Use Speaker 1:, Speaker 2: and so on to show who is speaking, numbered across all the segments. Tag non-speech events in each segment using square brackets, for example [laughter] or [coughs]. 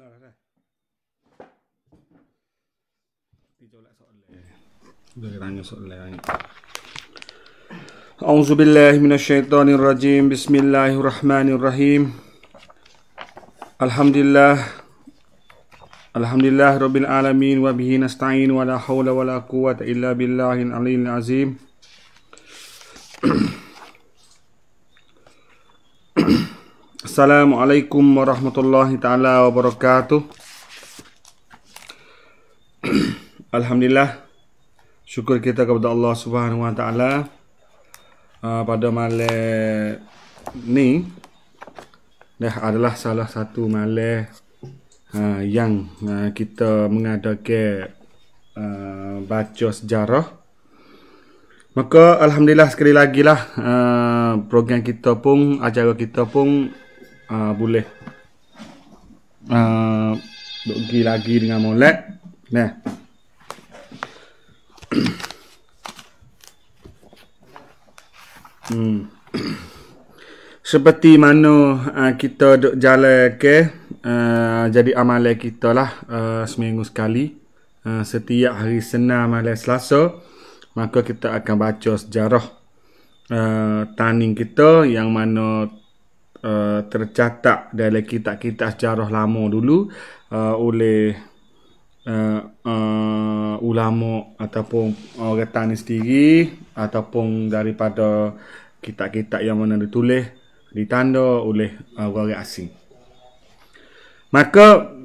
Speaker 1: No, no. أعوذ بالله من الشيطان الرجيم بسم الله الرحمن الرحيم الحمد لله الحمد لله رب العالمين وبه نستعين ولا حول ولا قوة إلا بالله العلي العظيم Assalamualaikum warahmatullahi taala wabarakatuh. [clears throat] Alhamdulillah. Syukur kita kepada Allah Subhanahu wa taala. Uh, pada malam ni dah adalah salah satu malam uh, yang uh, kita mengadakan baca sejarah. Maka alhamdulillah sekali lagi lah program kita pun acara kita pun uh, boleh uh, pergi lagi dengan molek nah hmm seperti mana uh, kita duk jalan ke uh, jadi amalan kita lah uh, seminggu sekali uh, setiap hari senin malam selasa maka kita akan baca sejarah uh, tanding kita yang mana Eh, tercatat dalam kitab-kitab sejarah lama dulu uh, oleh uh, uh, ulama ataupun orang tani sendiri ataupun daripada kitab-kitab yang mana ditulis ditanda oleh uh, orang asing. Maka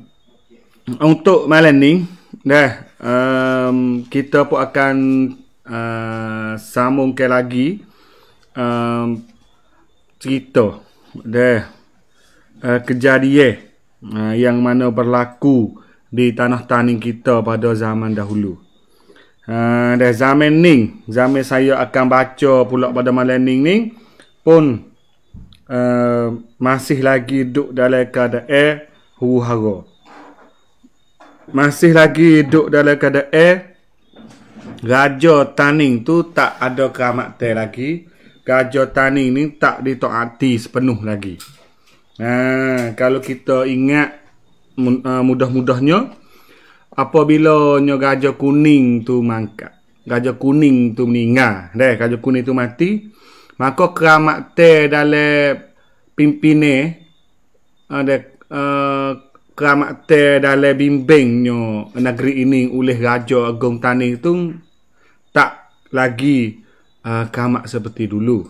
Speaker 1: untuk malam ni dah um, kita pun akan uh, sambungkan lagi um, cerita de uh, eh, kejadian uh, eh, yang mana berlaku di tanah tani kita pada zaman dahulu. Uh, eh, dah zaman Ning, zaman saya akan baca pula pada malam Ning Ning pun uh, masih lagi duduk dalam keadaan huru hara. Masih lagi duduk dalam keadaan raja taning tu tak ada keramat lagi gajah tani ni tak ditaati sepenuh lagi. Ha, kalau kita ingat ha, mudah-mudahnya apabila nya gajah kuning tu mangkat, gajah kuning tu meninggal, deh gajah kuning tu mati, maka keramat te dalam pimpine ada ha, ha, keramat te dalam bimbingnya negeri ini oleh raja agung tani tu tak lagi uh, kamak seperti dulu.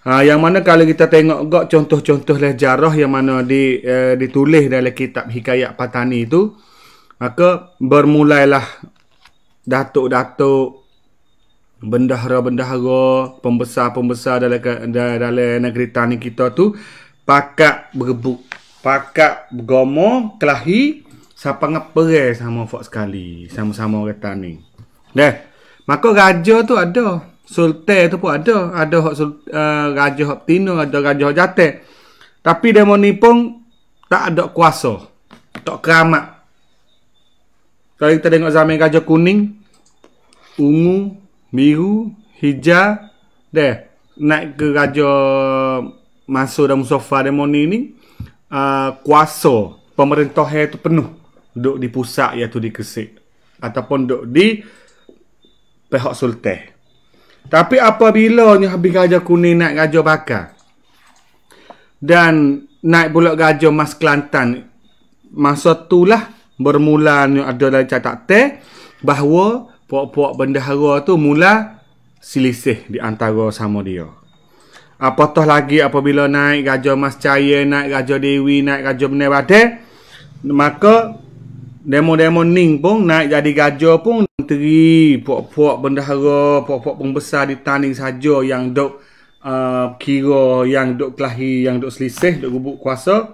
Speaker 1: Ha, yang mana kalau kita tengok gak contoh-contoh sejarah lah yang mana di, uh, ditulis dalam kitab Hikayat Patani itu, maka bermulailah datuk-datuk, bendahara-bendahara, pembesar-pembesar dalam, dalam, negeri tani kita tu pakak berebut, pakak bergomo, kelahi, siapa ngeperai sama fok sekali, sama-sama orang tani. Dah, maka raja tu ada sultan tu pun ada ada hak uh, raja hak tino ada raja hak jate tapi demo ni pun tak ada kuasa tak keramat kalau kita tengok zaman raja kuning ungu biru hijau deh naik ke raja masuk dalam sofa demo ni ni uh, kuasa pemerintah itu penuh duduk di pusat iaitu di kesik ataupun duduk di pihak sultan tapi apabila ni habis gajah kuning naik gajah bakar dan naik pula gajah mas Kelantan masa itulah bermula ni ada catat catatan bahawa puak-puak bendahara tu mula silisih di antara sama dia. toh lagi apabila naik gajah mas cahaya, naik gajah dewi, naik gajah benar maka Demo-demo Ning pun naik jadi gajah pun menteri, puak-puak bendahara, puak-puak pembesar di Taning saja yang dok uh, kira, yang dok kelahi, yang dok selisih, dok gubuk kuasa.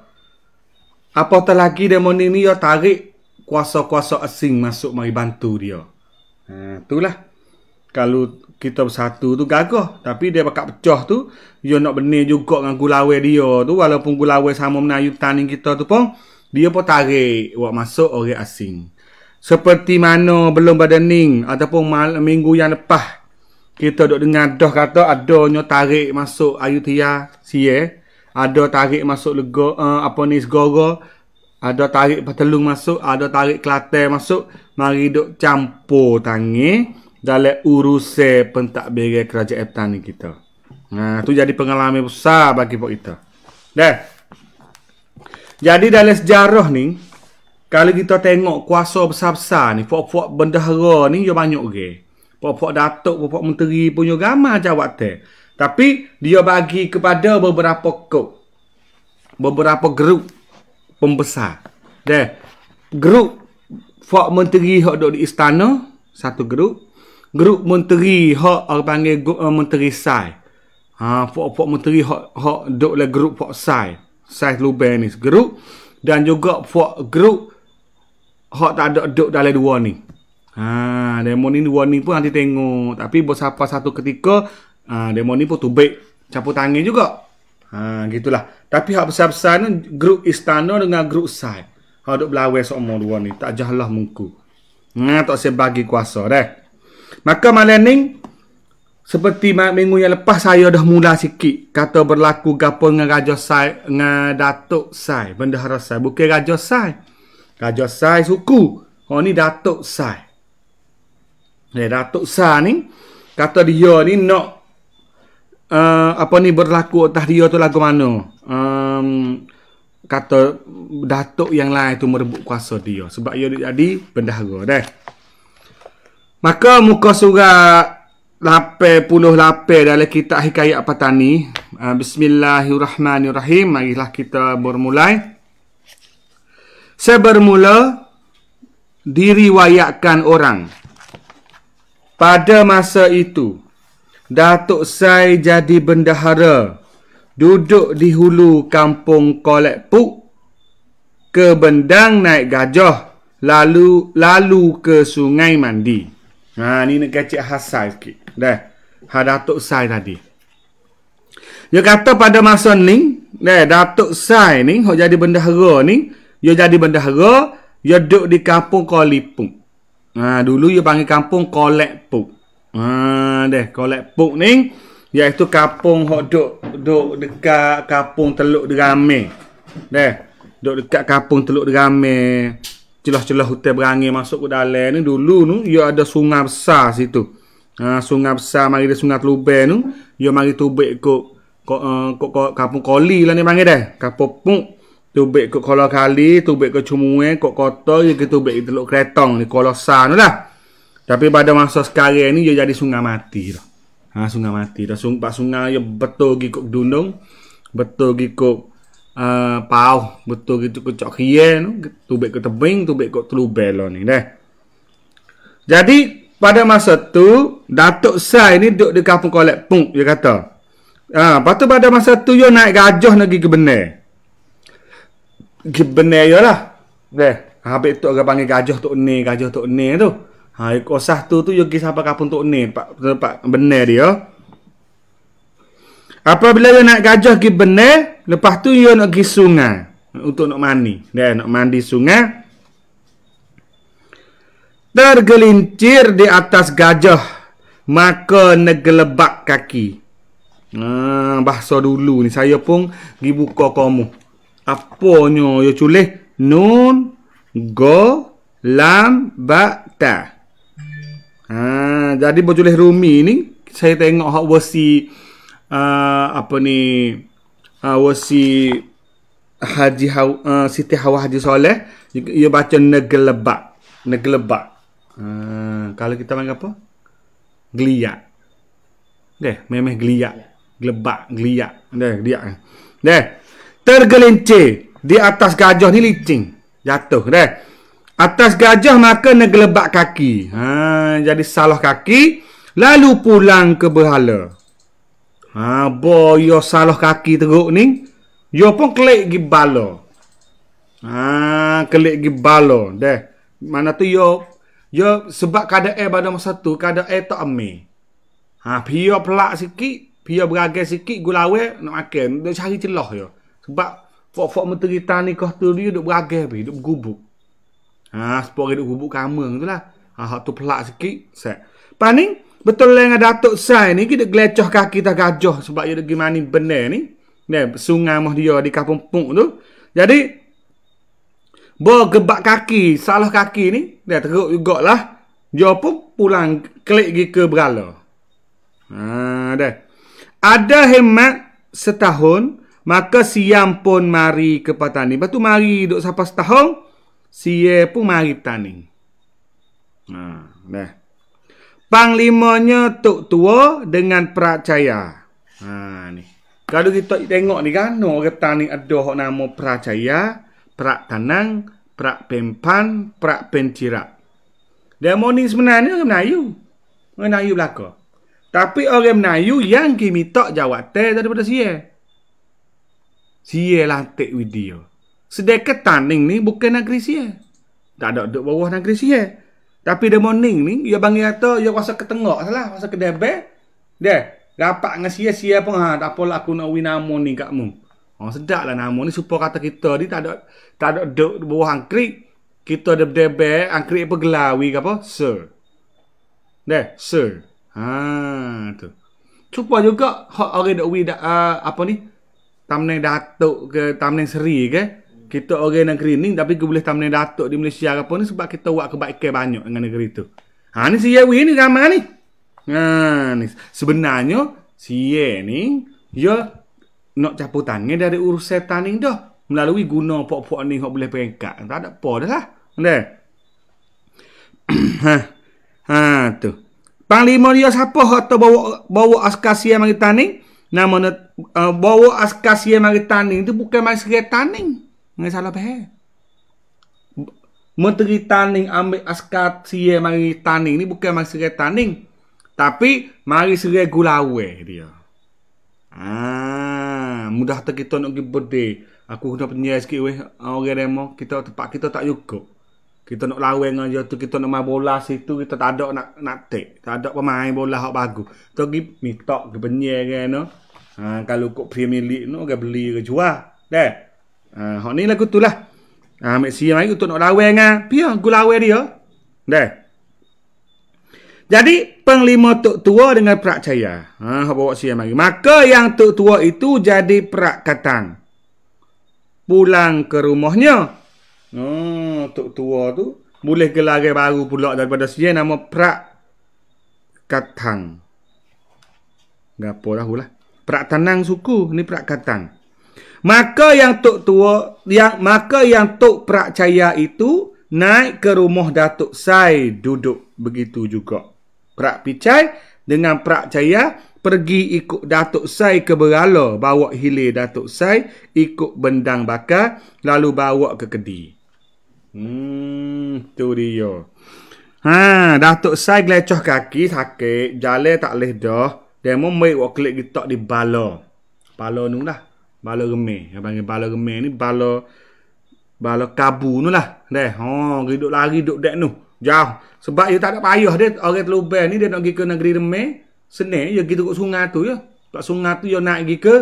Speaker 1: Apatah lagi demo Ning ni tarik kuasa-kuasa asing masuk mari bantu dia. Ha, itulah. Kalau kita bersatu tu gagah. Tapi dia bakal pecah tu. Dia nak benih juga dengan gulawai dia tu. Walaupun gulawai sama menayu taning kita tu pun dia pun tarik buat masuk orang asing. Seperti mana belum badaning ataupun mal, minggu yang lepas kita dok dengar dah kata adanya tarik masuk ayutia Tia Sie, ada tarik masuk lega uh, eh, apa ni segoro, ada tarik petelung masuk, ada tarik kelate masuk, mari dok campur tangi dalam urusan pentadbiran kerajaan etan ni kita. Nah, tu jadi pengalaman besar bagi pok kita. Dah. Jadi dalam sejarah ni kalau kita tengok kuasa besar-besar ni, puak-puak bendahara ni yo banyak ke. Puak-puak datuk, puak menteri punya gama jawab te. Tapi dia bagi kepada beberapa kok. Beberapa grup pembesar. Deh, grup puak menteri hok duduk di istana, satu grup. Grup menteri hok orang panggil uh, menteri sai. Ha, puak-puak menteri hok hok duduk le grup puak sai. Saiz Luban ni geruk Dan juga Fuak geruk. Hak tak ada duduk dalam dua ni ha, Demo ni dua ni pun nanti tengok Tapi bersapa satu ketika ha, Demo ni pun tubik Campur tangan juga ha, gitulah. Tapi hak besar-besar ni Group istana dengan geruk Saiz Hak duduk belawai seumur dua ni Tak jahlah mungku Nah, ha, tak sebagi kuasa deh. Maka malam ni seperti mak minggu yang lepas saya dah mula sikit kata berlaku gapo dengan Raja Sai dengan Datuk Sai, Bendahara Sai, bukan Raja Sai. Raja Sai suku. Ha ni Datuk Sai. ni eh, Datuk Sai ni kata dia ni nak uh, apa ni berlaku atas dia tu lagu mana? Um, kata Datuk yang lain tu merebut kuasa dia sebab dia jadi bendahara deh. Maka muka surat puluh 88 dalam kitab Hikayat Patani. Ah, bismillahirrahmanirrahim. Marilah kita bermula. Saya bermula diriwayatkan orang. Pada masa itu, Datuk Sai jadi bendahara duduk di hulu kampung Kolekpuk ke bendang naik gajah lalu lalu ke sungai mandi. Ha ni nak kecik hasal sikit deh ha datuk sai tadi dia kata pada masa ni deh datuk sai ni hok jadi benda bendahara ni dia jadi benda bendahara dia duduk di kampung kolipung ha dulu dia panggil kampung Kolekpuk ha deh Kolekpuk ni iaitu kampung hok duduk duduk dekat kampung Teluk Derame deh duduk dekat kampung Teluk Derame celah-celah hutan berangin masuk ke dalam ni dulu ni dia ada sungai besar situ. Ha, sungai besar mari dia sungai Telube tu. Dia mari tubik ke ko eh, ko kampung Koli lah ni panggil dah. Kampung Puk. Tubik ke Kuala Kali, tubik ke Cumue, kok kotor dia ke tubik ke Teluk Kretong ni. Kolosan tu lah. Tapi pada masa sekarang ni, dia jadi sungai mati lah. Ha, sungai mati dah. Sung, pak sungai dia betul pergi ke Dunung. Betul pergi ke uh, Pau. Betul pergi ke Cok Hien. Tubik ke Tebing, tubik ke Telubel lah ni dah. Jadi, pada masa tu Datuk Sai ni duduk di kampung kolek pung, dia kata. Ha, lepas tu pada masa tu dia naik gajah lagi ke benar. Ke benar dia lah. Deh, ha, habis tu orang panggil gajah tok ni, gajah tok ni tu. Ha, kosah tu tu dia pergi sampai kampung tok ni, pak pak benar dia. Apabila dia nak gajah ke benar, lepas tu dia nak pergi sungai untuk nak mandi. Dia nak mandi sungai tergelincir di atas gajah maka negelebak kaki nah ha, bahasa dulu ni saya pun gi buka kamu apanya ya culih nun go lam ba ta ha, jadi bojulih rumi ni saya tengok hak wasi uh, ha, apa ni uh, ha, wasi Haji Hawa, uh, Siti Hawa Haji Soleh ia baca negelebak negelebak Eh, kalau kita panggil apa? Geliak. Deh, memeh geliak. Gelebak, geliak. Deh, dia. Deh. Tergelincir di atas gajah ni licin. Jatuh, deh. Atas gajah maka negelebak kaki. Ha, jadi salah kaki lalu pulang ke berhala. Ha, boyo salah kaki teruk ni. Yo pun klik gi balo. Ha, klik gi balo, deh. Mana tu yo Yo ya, sebab kada air pada masa tu kadar air tak ambil. Ha pia pelak sikit, pia beragai sikit gula nak makan, dia cari celah yo ya. Sebab fok-fok menteri tani kah tu dia duk beragai ha, pi, duk gubuk. Ha sepori duk gubuk kamang tulah. Ha hak tu pelak sikit, set. Paning betul lah dengan Datuk Sai ni kita gelecoh kaki tak gajah sebab dia gimana benar ni. Ni sungai mah dia di kapung Pung tu. Jadi Bergebak kaki, salah kaki ni, dia teruk lah. Dia pun pulang klik pergi ke berala. Ha, dah. Ada hemat setahun, maka siam pun mari ke petani. Lepas tu mari duduk siapa setahun, siye pun mari tani. Ha, dah. Panglimanya tok tua dengan percaya. Ha, ni. Kalau kita tengok ni kan, orang petani ada nama percaya. Ha, prak tanang, prak pempan, prak pencirak. Dia moni sebenarnya orang Melayu. Orang Melayu belaka. Tapi orang Melayu yang kimita jawatan daripada sia. Sia latik video. Sedekat taning ni bukan negeri sia. Tak ada duduk bawah negeri sia. Tapi dia moni ni, dia bangi kata, dia kuasa ketengok salah, kuasa kedebek. Dia, rapat dengan sia-sia pun, ha, tak apalah aku nak winamu ni kat mu. Oh, sedap lah nama ni supaya kata kita ni tak ada tak ada duk bawah angkrik. Kita ada berdebe angkrik apa gelawi ke apa? Sir. Deh, sir. Ha, tu. Supaya juga hak orang dak wi uh, ah, apa ni? Tamnen datuk ke tamnen seri ke? Kita orang negeri ni tapi kita boleh tamnen datuk di Malaysia ke apa ni sebab kita buat kebaikan banyak dengan negeri tu. Ha ni si Yewi ni ramai ni. Ha ni sebenarnya si Ye ni ya nak capu tangan dari urus setan ni dah melalui guna pok-pok ni yang boleh peringkat tak ada apa dah lah dah [clears throat] ha ha tu panglima dia siapa atau bawa bawa askar siam mari taning nama uh, bawa askar siam mari taning tu bukan mari sekret taning ngai salah pe menteri taning ambil askar siam mari taning ni bukan mari sekret taning tapi mari sekret gulawe dia ah Ah, mudah tak kita nak pergi birthday aku kena penyiar sikit weh ah, orang demo kita tempat kita tak cukup kita nak lawan dengan dia tu kita nak main bola situ kita tak ada nak nak tek tak ada pemain bola hak bagus tu pergi minta ke penyiar kan no ha, kalau kok premier league no ke beli ke jual deh ha, hak ni lagu tu lah ha, mesti mai tu nak lawan dengan pia gua lawan dia deh jadi penglima tok tua dengan prak caya. Ha bawa siam lagi. Maka yang tok tua itu jadi prak katang. Pulang ke rumahnya. Ha tok tua tu boleh gelar baru pula daripada siam nama prak katang. Gapo lah ulah. prak tanang suku ni prak katang. Maka yang tok tua yang maka yang tok prak caya itu naik ke rumah datuk Sai duduk begitu juga. Prak Picai dengan Prak Jaya pergi ikut Datuk Sai ke Berala bawa hilir Datuk Sai ikut bendang bakar lalu bawa ke Kedi. Hmm, tu dia. Ha, Datuk Sai gelecoh kaki sakit, jale tak leh dah. Demo mai wak klik gitak di bala. Bala nung lah. Bala geme. Yang panggil bala geme ni bala bala kabu nulah Deh, ha, oh, hidup lari duk dek nu. Jauh. Sebab dia tak ada payah dia orang Teluban ni dia nak pergi ke negeri Remeh, Senin dia pergi ke sungai tu ya. Tak sungai tu dia nak pergi ke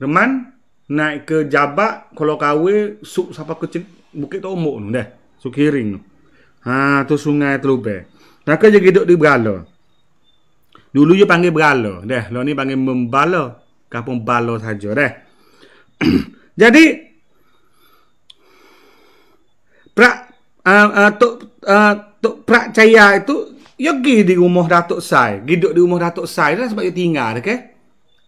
Speaker 1: Reman, naik ke Jabak, kalau kawe suk sapa ke Bukit Tomok tu dah. Sukiring tu. Ha tu sungai Teluban. Maka dia hidup di Berala. Dulu dia panggil Berala dah. Lah ni panggil Membala, kampung Bala saja dah. [clears throat] Jadi prak uh, uh, tok, Ah, tok Prak Caya itu yo ya gi di rumah Datuk Sai, giduk di rumah Datuk Sai lah sebab dia tinggal dah ke.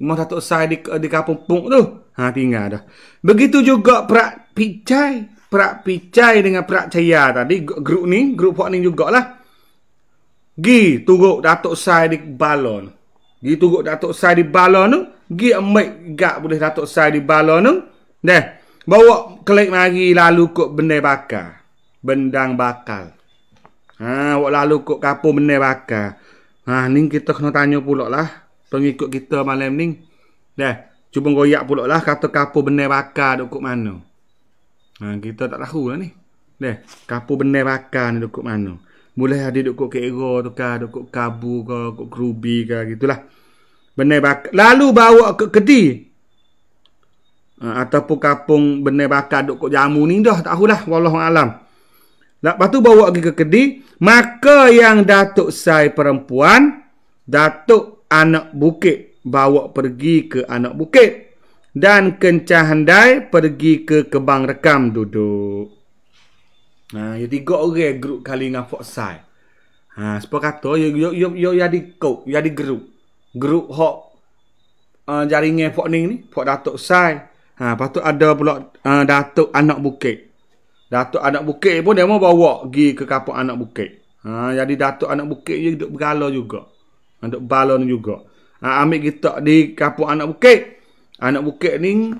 Speaker 1: Rumah Datuk Sai di di kampung Pung tu. Ha tinggal dah. Begitu juga Prak Picai, Prak Picai dengan Prak Caya tadi grup ni, grup Pak Ning jugalah. Gi turuk Datuk Sai di balon. Gi turuk Datuk Sai di balon tu, gi ambil gak boleh Datuk Sai di balon tu. Dah. Bawa kelik lagi lalu kok benda bakar. Bendang bakal. Ha, awak lalu kok kapo benar baka. Ha, ning kita kena tanya pula lah pengikut kita malam ning. Dah, cuba goyak pula lah kata kapo benar baka dekat mana. Ha, kita tak tahu lah ni. Dah, kapo benar baka ni dekat mana. Boleh ada lah dekat kera tu ka, dekat kabu ke, dekat kerubi ke, gitulah. Benar baka. Lalu bawa ke kedi. Ha, ataupun kapung benar baka dekat jamu ni dah. Tak tahulah, wallahualam. alam. Lepas tu bawa pergi ke kedi. Maka yang datuk sai perempuan. Datuk anak bukit. Bawa pergi ke anak bukit. Dan kencah handai pergi ke kebang rekam duduk. Nah, ya tiga orang grup kali dengan Fok Sai. Ha, sebab kata, ya yo ya, yo ya, yo ya, ya di kok, ya di grup. Grup hok uh, jaringan Fok Ning ni, Fok Datuk Sai. Ha, patut ada pula uh, Datuk Anak Bukit. Datuk Anak Bukit pun dia mau bawa pergi ke kampung Anak Bukit. Ha, jadi Datuk Anak Bukit dia duduk bergala juga. Ha, duduk balon juga. Ha, ambil kita di kampung Anak Bukit. Anak Bukit ni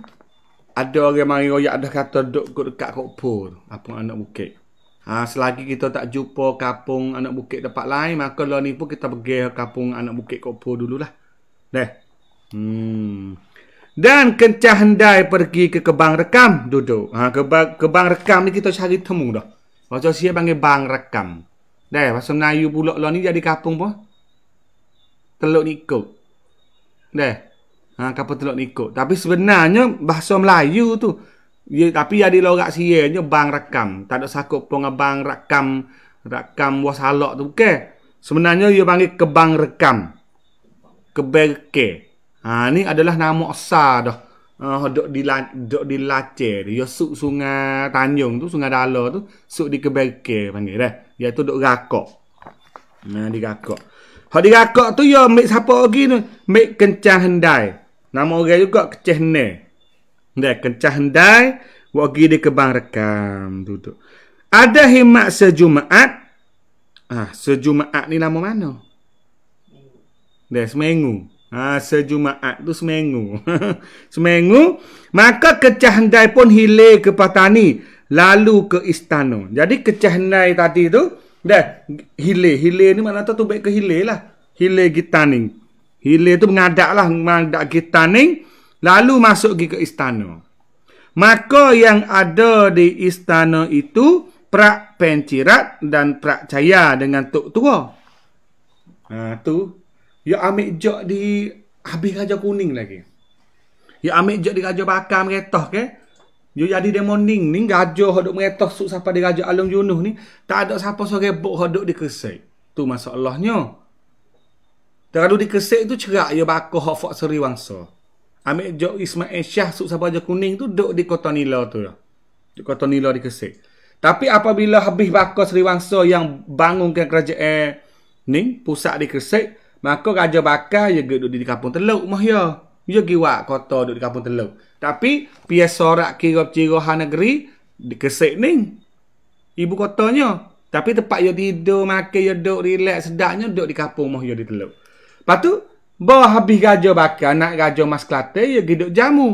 Speaker 1: ada orang yang mari royak dah kata duduk dekat kubur kampung Anak Bukit. Ha, selagi kita tak jumpa kapung Anak Bukit tempat lain, maka lah ni pun kita pergi kapung kampung Anak Bukit kubur dululah. Dah. Hmm dan kencah hendai pergi ke kebang rekam duduk. Ha, kebang, kebang rekam ni kita cari temu dah. Macam siap panggil bang rekam. Dah, pasal Melayu pulak lah ni jadi kapung pun. Teluk Nikut. Dah. Ha, kapal Teluk Nikut. Tapi sebenarnya bahasa Melayu tu. Ya, tapi jadi lorak sianya bang rekam. Tak ada sakut pun dengan bang rekam. Rekam wasalok tu. Okay. Sebenarnya dia panggil kebang rekam. Kebang rekam. Ha, ni adalah nama asal dah. Uh, ha, dok di la, dok di lace dia ya, sungai tanjung tu sungai dala tu suk di kebelke panggil dah dia tu dok rakok nah ha, di rakok ha di rakok tu ya mik siapa lagi tu mik kencah hendai nama orang juga kecah ne dah kencah hendai wagi di kebang rekam tu tu ada himak sejumaat ah sejumaat ni nama mana dah seminggu Ha, sejumaat tu seminggu. [laughs] seminggu. Maka kecahendai pun hile ke patani. Lalu ke istana. Jadi kecahendai tadi tu. Dah hile, hile ni mana tu Tu baik ke hile lah. hile Hilir gitaning. hile tu mengadak lah. Mengadak gitaning. Lalu masuk pergi ke istana. Maka yang ada di istana itu. Prak pencirat dan prak caya dengan tuk tua. Ha, tu Ya ambil jok di habis raja kuning lagi. Ya ambil jok di raja bakar meretah ke. Ya jadi dia morning ni raja hodok meretah suk siapa di raja Alung Junuh ni. Tak ada siapa sore buk hodok di kesek. Tu masa masalahnya. Dan kalau di kesek tu cerak ya bakar hok fok seri wangsa. Ambil jok Ismail Syah suk siapa raja kuning tu duduk di kota Nila tu. Di kota Nila di kesek. Tapi apabila habis bakar seri wangsa yang bangunkan kerajaan eh, ni pusat di kesek. Maka raja bakal ya duduk di kampung Teluk mah ya. Dia ya pergi buat kota duduk di kampung Teluk. Tapi pihak sorak kira-kira ha negeri di Kesik ni. Ibu kotanya. Tapi tempat dia ya tidur, makan, dia ya duduk, relax, sedaknya duduk di kampung mah ya di Teluk. Lepas tu, bawa habis raja bakal, anak raja mas Kelate, dia duduk jamu.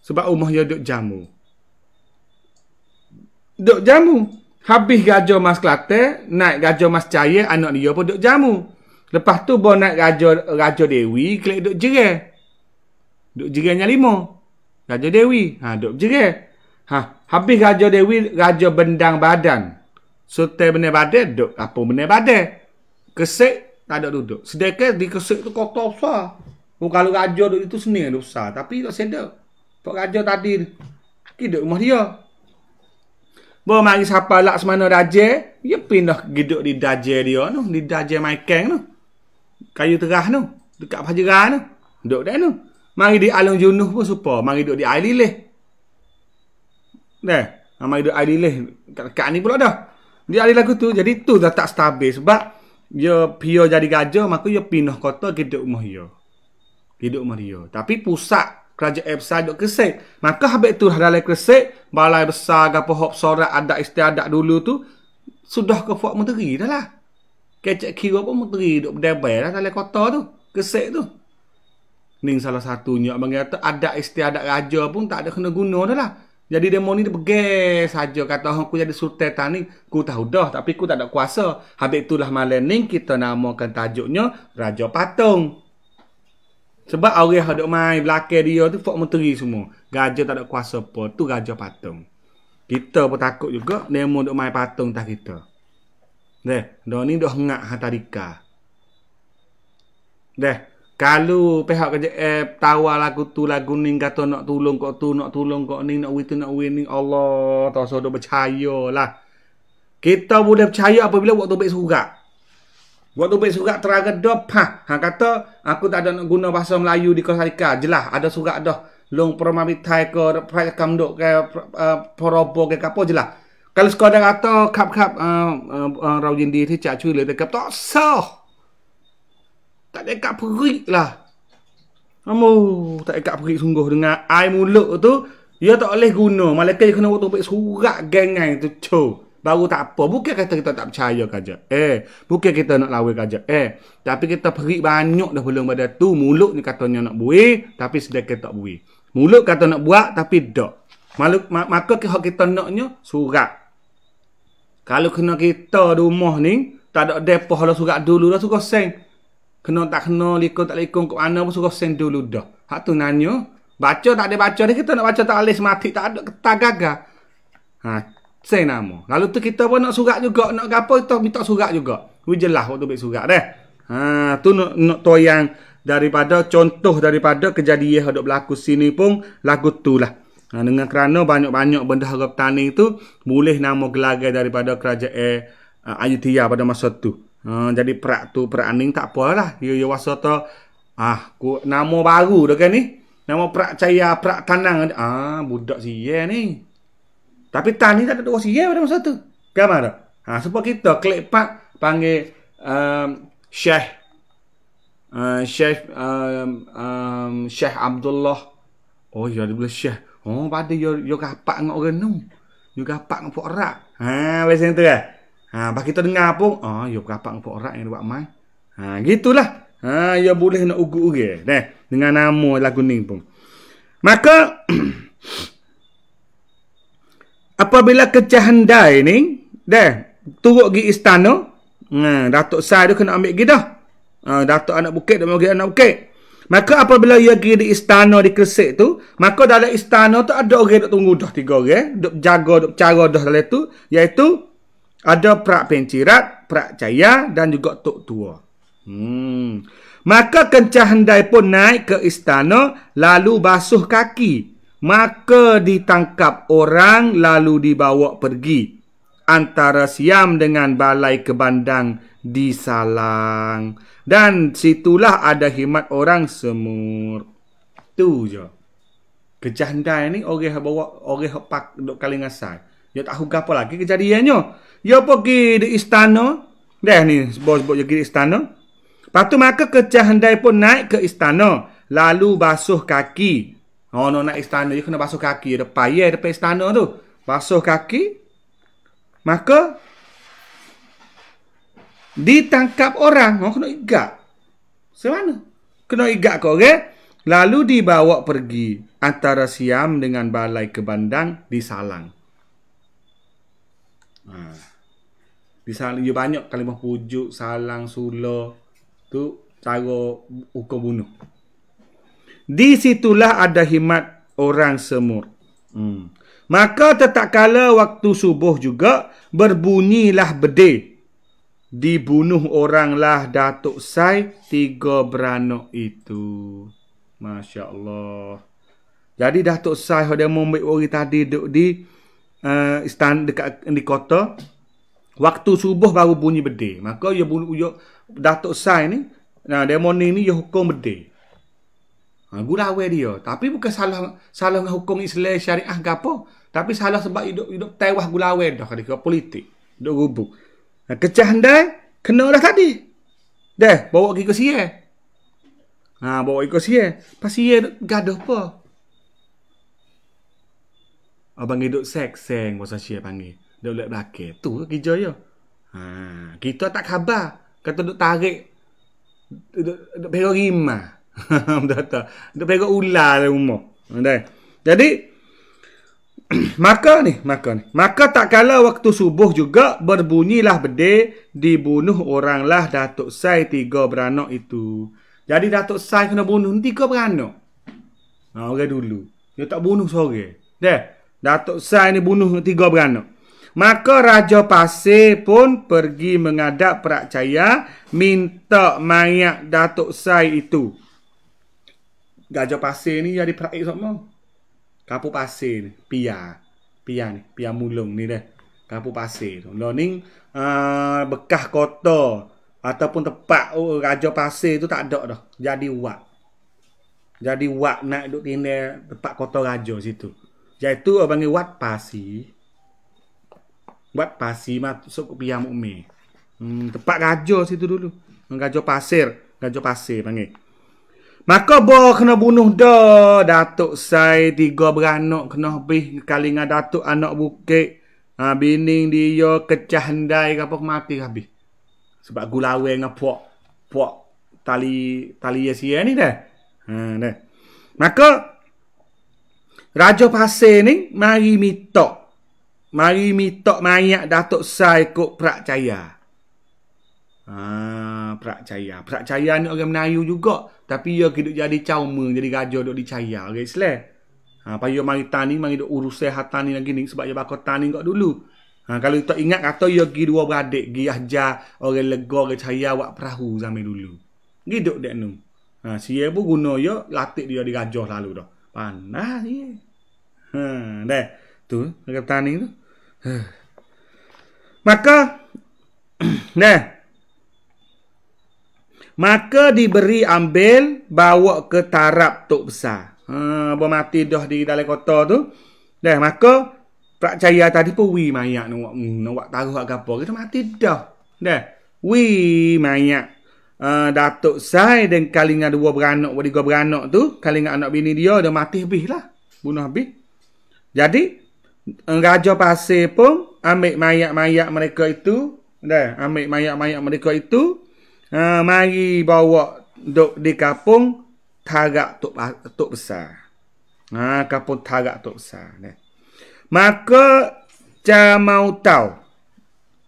Speaker 1: Sebab rumah dia duduk jamu. Duduk jamu. Habis gajah mas Kelate, naik gajah mas Cahaya, anak dia pun duduk jamu. Lepas tu bawa naik Raja, Raja Dewi, klik duduk jerai. Duduk jerainya lima. Raja Dewi. Ha, duduk jerai. Ha, habis Raja Dewi, Raja bendang badan. Sultan benda badan, duduk apa benda badan. Kesik, tak ada duduk. Sedekat di kesik tu kotor besar. Oh, kalau Raja duduk itu seni, duduk besar. Tapi tak sedap. tak Raja tadi, aku duduk rumah dia. Bawa mari siapa lak semana Raja, dia pindah duduk di Daja dia. No. Di Daja Maikeng tu. No kayu terah tu dekat pajeran tu duduk dekat tu mari di alung junuh pun supa mari duduk di air lilih dah mari duduk air lilih kat, kat ni pula dah di air lagu tu jadi tu dah tak stabil sebab dia ya, pia jadi gajah maka dia ya pindah kota ke duduk rumah dia ya. duduk rumah dia tapi pusat kerajaan Epsa duduk kesek maka habis tu dalam kesek balai besar gapo hop sorat adat istiadat dulu tu sudah ke fuak menteri dah lah Kecek kira pun menteri duduk berdebar lah dalam kota tu. Kesek tu. Ni salah satunya. Abang kata adat istiadat raja pun tak ada kena guna tu lah. Jadi demo ni dia pergi saja kata aku jadi sultan tani, ku tahu dah tapi ku tak ada kuasa. Habis itulah malam ni kita namakan tajuknya Raja Patung. Sebab orang hendak mai belakang dia tu fak menteri semua. Gajah tak ada kuasa pun, tu Raja Patung. Kita pun takut juga demo duk mai patung tak kita. Deh, dah ni dah ngak hatarika. Deh, kalau pihak kerja eh, tawa lagu tu lagu ni kata nak tolong kok tu, nak tolong kok ni, nak witu nak winning Allah, tak usah dah percaya lah. Kita boleh percaya apabila waktu baik suka. Waktu baik suka teraga dah, ha, kata aku tak ada nak guna bahasa Melayu di Kuala Sarika. Jelah, ada suka dah. Long peramabit thai ke, perayakam ke, uh, ke, apa jelah. lah. Kalau skor dah kata kap kap ah, ah, ah, rau jin dia tidak cuci lagi tak tak sah. Tak ada kap perik lah. Kamu tak ada kap perik sungguh dengan ai mulut tu. Ia tak boleh guna. Malaikat dia kena buat tumpik surat geng-geng tu. Cuk. Baru apa. Bukan kata kita tak percaya kerja. Eh. Bukan kita nak lawa kerja. Eh. Tapi kita perik banyak dah belum pada tu. Mulut ni katanya nak buih. Tapi sedekat tak buih. Mulut kata nak buat. Tapi tak. Maka kita naknya surat. Kalau kena kita rumah ni, tak ada depoh lah surat dulu lah suka sen. Kena tak kena, likung tak likung, ke mana pun suka sen dulu dah. Hak tu nanya. Baca tak ada baca ni, kita nak baca tak alis mati, tak ada ketah gagal. Ha, sen nama. Lalu tu kita pun nak surat juga, nak apa, kita minta surat juga. Ini jelas waktu ambil surat dah. Ha, tu nak, nak toyang daripada contoh daripada kejadian yang berlaku sini pun lagu tu lah. Nah, ha, dengan kerana banyak-banyak benda harga petani itu boleh nama gelagai daripada kerajaan uh, Ayutthaya pada masa itu. Uh, ha, jadi perak tu perak aning tak apalah. dia ia wasa tu ah ku, nama baru dah kan ni. Nama perak caya, perak tanang. Ah budak sia ni. Tapi tani tak ada sia pada masa tu. Gambar dah. Ha, sebab kita pak panggil um, Syekh Uh, Syekh um, um, Syekh Abdullah Oh ya dia boleh Syekh Oh pada yo yo gapak ngok renung. Yo gapak ngok orang, Ha wes yang tu eh. Ha bagi kita dengar apo? Oh ah, yo gapak ngok orang yang buat mai. Ha gitulah. Ha yo boleh nak ugu ge. deh, dengan nama lagu ni pun. Maka [clears throat] apabila kecahandai ni deh turut gi istana, nah ha, Datuk Sai tu kena ambil gi dah. Ha Datuk anak bukit dan bagi anak bukit. Maka apabila ia pergi di istana di Kresik tu, maka dalam istana tu ada orang duk tunggu dah tiga orang, eh? duk jaga, duk cara dah dalam tu, iaitu ada prak pencirat, prak caya dan juga tok tua. Hmm. Maka kencah hendai pun naik ke istana lalu basuh kaki. Maka ditangkap orang lalu dibawa pergi antara Siam dengan Balai Kebandang di Salang. Dan situlah ada khidmat orang semur. Tu je. Kejandai ni orang bawa orang pak duk kali ngasai. Dia tak huga apa lagi kejadiannya. Dia pergi di istana. Dah ni bos-bos dia pergi istana. Lepas tu maka kejandai pun naik ke istana. Lalu basuh kaki. Oh, nak naik istana. Dia kena basuh kaki. Dia payah depan istana tu. Basuh kaki maka ditangkap orang oh, kena igak mana? kena igak kau okay? lalu dibawa pergi antara Siam dengan balai ke Bandang di Salang ha. di Salang ya banyak kalimah pujuk Salang Sula tu cara hukum bunuh di situlah ada himat orang semur hmm. Maka tetap kala waktu subuh juga berbunyilah bedil. Dibunuh oranglah Datuk Sai tiga beranak itu. Masya Allah. Jadi Datuk Sai ada membuat wari tadi duduk di uh, eh, istana dekat di kota. Waktu subuh baru bunyi bedil. Maka ia bunuh, ia, Datuk Sai ni, nah, demoni ini ia hukum bedil. Ha, gurau dia. Tapi bukan salah salah dengan hukum Islam syariah ke apa. Tapi salah sebab hidup hidup tewas gulawe dah dekat politik. Dok gubuk. Ha, kecah handai kena dah tadi. Dah bawa ke ikut sia. Ha, bawa ikut sia. Pas sia gaduh apa? Abang hidup sekseng masa sia panggil. Dok lek rakit tu kerja ya. Ha, kita tak khabar. Kata dok tarik dok, dok, dok, dok, dok, dok, dok, dok, dok berdata. [laughs] Dia pegang ular lah rumah. Okay. Jadi, [clears throat] maka ni, maka ni. Maka tak kala waktu subuh juga berbunyilah bede dibunuh oranglah Datuk Sai tiga beranak itu. Jadi Datuk Sai kena bunuh tiga beranak. Ha, orang dulu. Dia tak bunuh seorang. Dah. Datuk Sai ni bunuh tiga beranak. Maka Raja Pasir pun pergi mengadap Prak Caya minta mayat Datuk Sai itu. Gajah pasir ni jadi praik semua. Kapu pasir ni. Pia. Pia ni. Pia mulung ni dah. Kapu pasir tu. Lalu ni uh, ah, bekah kotor, ataupun tempat oh, Raja Pasir tu tak ada dah. Jadi wak. Jadi wak nak duduk tindai tempat kotor Raja situ. Jadi tu orang panggil wat pasir. Wat pasir masuk ke pihak mu'mi. Hmm, tempat Raja situ dulu. Raja Pasir. Raja Pasir panggil. Maka bo kena bunuh dah Datuk Sai tiga beranak kena pih kali dengan Datuk anak bukit. Ha, bini dia kecah hendai ke apa mati habis. Sebab gulawe dengan puak. Puak tali tali sia ni dah. Ha dah. Maka Raja Pasir ni mari mitok. Mari mitok mayat Datuk Sai kok prak cahaya. Ah, Prak Caya. Prak ni orang Melayu juga. Tapi ia hidup jadi cauma, jadi raja duduk di Caya. Okay, Islam. Ha, Pak Yoh mari tani, mari duduk urus sehat tani lagi ni. Sebab dia bakal tani kot dulu. Ha, kalau tak ingat, kata ia pergi dua beradik. Pergi ajar orang lega, orang Caya, wak perahu zaman dulu. Hidup dek ni. Ha, ah, si ia pun guna ia, latik dia di raja lalu dah. Panah ni. Ha, dah. Tu, orang tani tu. Maka, nah, [clears throat] Maka diberi ambil bawa ke tarap tok besar. Ha mati dah di dalam kota tu. Dah maka percaya tadi pun wi mayat ni wak nak wak taruh kat gapo kita mati dah. Dah. Wi mayak uh, Datuk Sai dan kalinya dua beranak, dua tiga beranak tu, kalinya anak bini dia dah mati habis lah. Bunuh habis. Jadi raja pasir pun ambil mayat-mayat mereka itu, dah ambil mayat-mayat mereka itu, uh, mari bawa duk di kampung tarak tok tok besar. Ha uh, kampung tarak tok besar ni. Maka ca mau tau.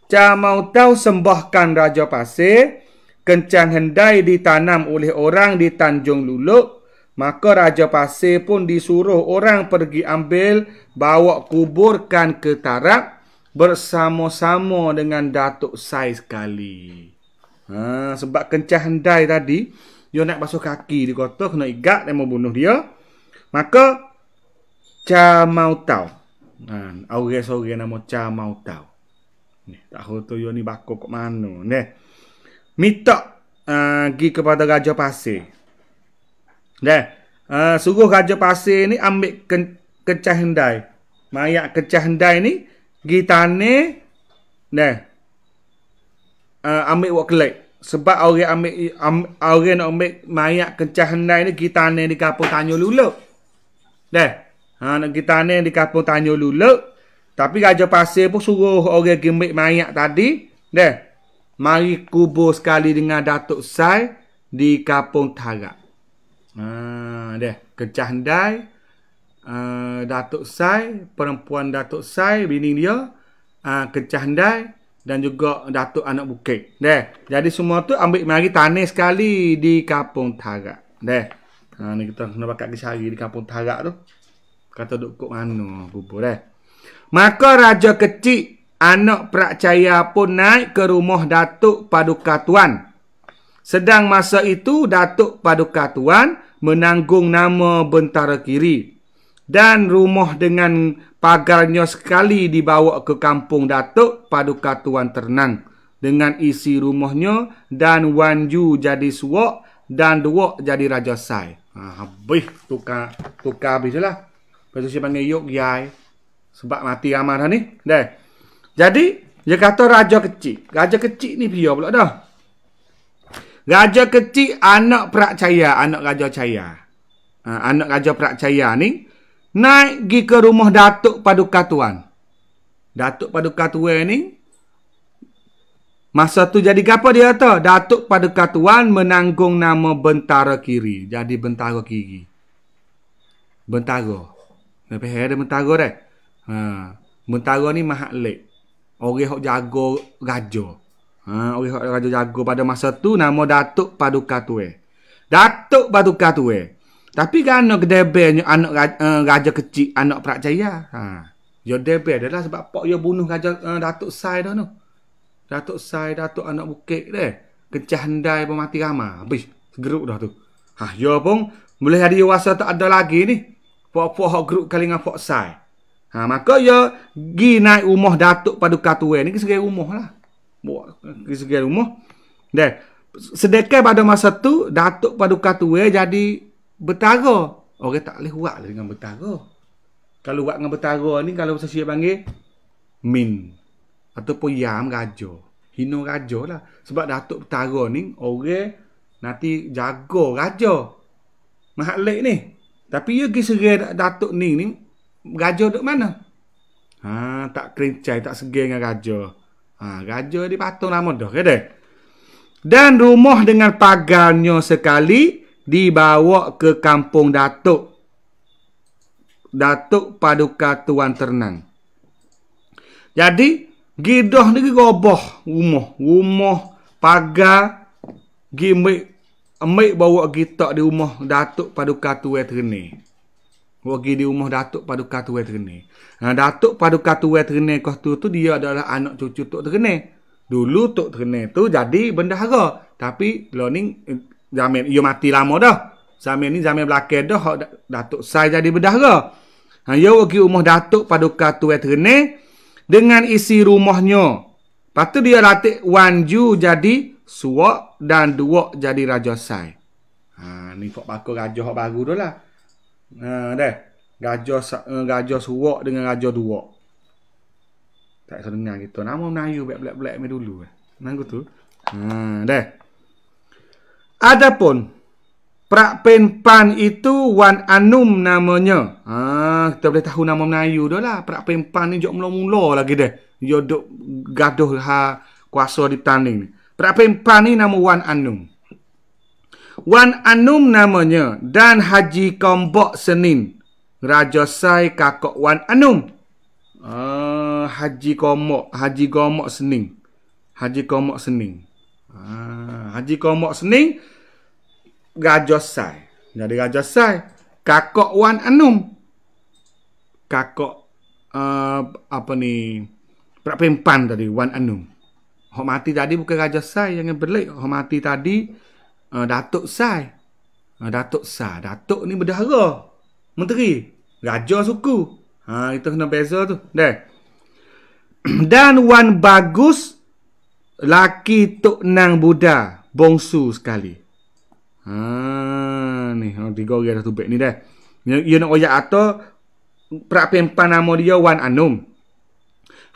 Speaker 1: Ca mau tau sembahkan raja pasir kencang hendai ditanam oleh orang di Tanjung Luluk Maka Raja Pasir pun disuruh orang pergi ambil Bawa kuburkan ke Tarak Bersama-sama dengan Datuk Sai sekali Ha, sebab kencah hendai tadi, dia nak basuh kaki di kota, kena igat dan bunuh dia. Maka, Cha Mau Tau. Ha, Orang-orang nama Cha Mau Tau. Ni, tak tahu tu, dia ni bakal ke mana. Ni. Minta uh, pergi kepada Raja Pasir. Ni. Uh, suruh Raja Pasir ni ambil ken kencah hendai. Mayak kencah hendai ni, pergi tanah, Nah. Ha, uh, ambil buat kelek sebab orang ambil um, orang nak ambil mayat kencah hendai ni kita tanah di kampung Tanjung Luluk. Dah. Ha nak kita tanah di kampung Tanjung Luluk. Tapi Raja Pasir pun suruh orang pergi ambil mayat tadi. deh. Mari kubur sekali dengan Datuk Sai di kampung Tarak. Ha dah kencah hendai uh, Datuk Sai, perempuan Datuk Sai, bini dia, uh, ha, kencah hendai dan juga Datuk Anak Bukit. Deh. Jadi semua tu ambil mari tanah sekali di Kampung Tarak. Deh. Ha ni kita nak bakat di sari di Kampung Tarak tu. Kata duk kok mana bubur deh. Maka raja kecil anak Prakcaya pun naik ke rumah Datuk Paduka Tuan. Sedang masa itu Datuk Paduka Tuan menanggung nama Bentara Kiri dan rumah dengan pagarnya sekali dibawa ke kampung Datuk Paduka Tuan Ternang dengan isi rumahnya dan wanju jadi suak dan Duok jadi raja sai. Ha, habis tukar tukar habis lah. Pasal si panggil Yok Yai sebab mati amar ni. Dah. Jadi dia kata raja kecil. Raja kecil ni pia pula dah. Raja kecil anak prak caya, anak raja caya. Ha, anak raja prak caya ni naik pergi ke rumah Datuk Paduka Tuan. Datuk Paduka Tuan ni, masa tu jadi apa dia tu? Datuk Paduka Tuan menanggung nama Bentara Kiri. Jadi Bentara Kiri. Bentara. Tapi ada Bentara dah. Ha. Bentara ni mahak lek. Orang yang Jago gajah. Ha, orang yang Jago pada masa tu nama Datuk Paduka Tuan. Datuk Paduka Tuan. Tapi kan anak kedebe anak raja, uh, eh, raja kecil anak Prak Jaya. Ha. Yo debe adalah sebab pak yo bunuh raja uh, Datuk Sai dah tu. Datuk Sai Datuk anak Bukit deh. Kecah handai pun mati ramah. Habis geruk dah tu. Ha yo pun boleh jadi wasa tak ada lagi ni. Pak-pak hok geruk kali dengan Pak Sai. Ha maka yo gi naik rumah Datuk Paduka tua ni ke segi rumah lah. Buat ke segi rumah. Deh. Sedekah pada masa tu Datuk Paduka tua jadi bertara. Orang tak boleh buat lah dengan bertara. Kalau buat dengan bertara ni, kalau saya panggil, min. Ataupun yam raja. Hino raja lah. Sebab datuk bertara ni, orang nanti jago raja. Mahalik ni. Tapi ia pergi datuk ni ni, raja duduk mana? Ha, tak kerincai, tak segi dengan raja. Ha, raja dia patung lama dah. Kata? Dan rumah dengan pagarnya sekali, dibawa ke kampung Datuk Datuk Paduka Tuan Ternan jadi gidoh ni roboh rumah rumah pagar gimik Amik bawa gitak di rumah Datuk Paduka Tua Terni. Bagi di rumah Datuk Paduka Tua Terni. Nah, Datuk Paduka Tua Terni kau tu tu dia adalah anak cucu Tok Terni. Dulu Tok Terni tu jadi benda haga. Tapi learning zaman ia mati lama dah. Zaman ni zaman belakang dah Datuk Sai jadi berdara. Ha ia ya pergi rumah Datuk paduka tua terne dengan isi rumahnya. Patu dia latih wanju jadi suak dan dua jadi raja Sai. Ha ni fak bakal raja hak baru dah lah. Ha dah. Raja eh, raja suak dengan raja dua. Tak sedengar kita. Nama Melayu belak-belak dulu. Eh. Nanggu tu. Ha dah. Adapun Prakpen Pan itu Wan Anum namanya. Ha, kita boleh tahu nama Melayu dah lah. Prakpen Pan ni jok mula-mula lagi dah. Dia duk gaduh ha, kuasa di tanding ni. Prakpen Pan ni nama Wan Anum. Wan Anum namanya dan Haji Kombok Senin. Raja Sai Kakak Wan Anum. Uh, Haji Komok, Haji Gomok Sening. Haji Komok Sening. Ah, haji Komok sening, sening gajosai. Jadi gajosai. Kakok wan anum. Kakok uh, apa ni? Pak pimpan tadi wan anum. Hok mati tadi bukan gajosai yang berlek. Hok mati tadi uh, datuk sai. Uh, datuk sa, datuk ni berdara. Menteri, raja suku. Ha, itu kena beza tu. Dah. [clears throat] Dan wan bagus Laki tok nang Buddha, bongsu sekali. Ha ni no ha, tiga orang satu beg ni dah. Ye ya, ye ya nak oyak ato prak pempan nama dia Wan Anum.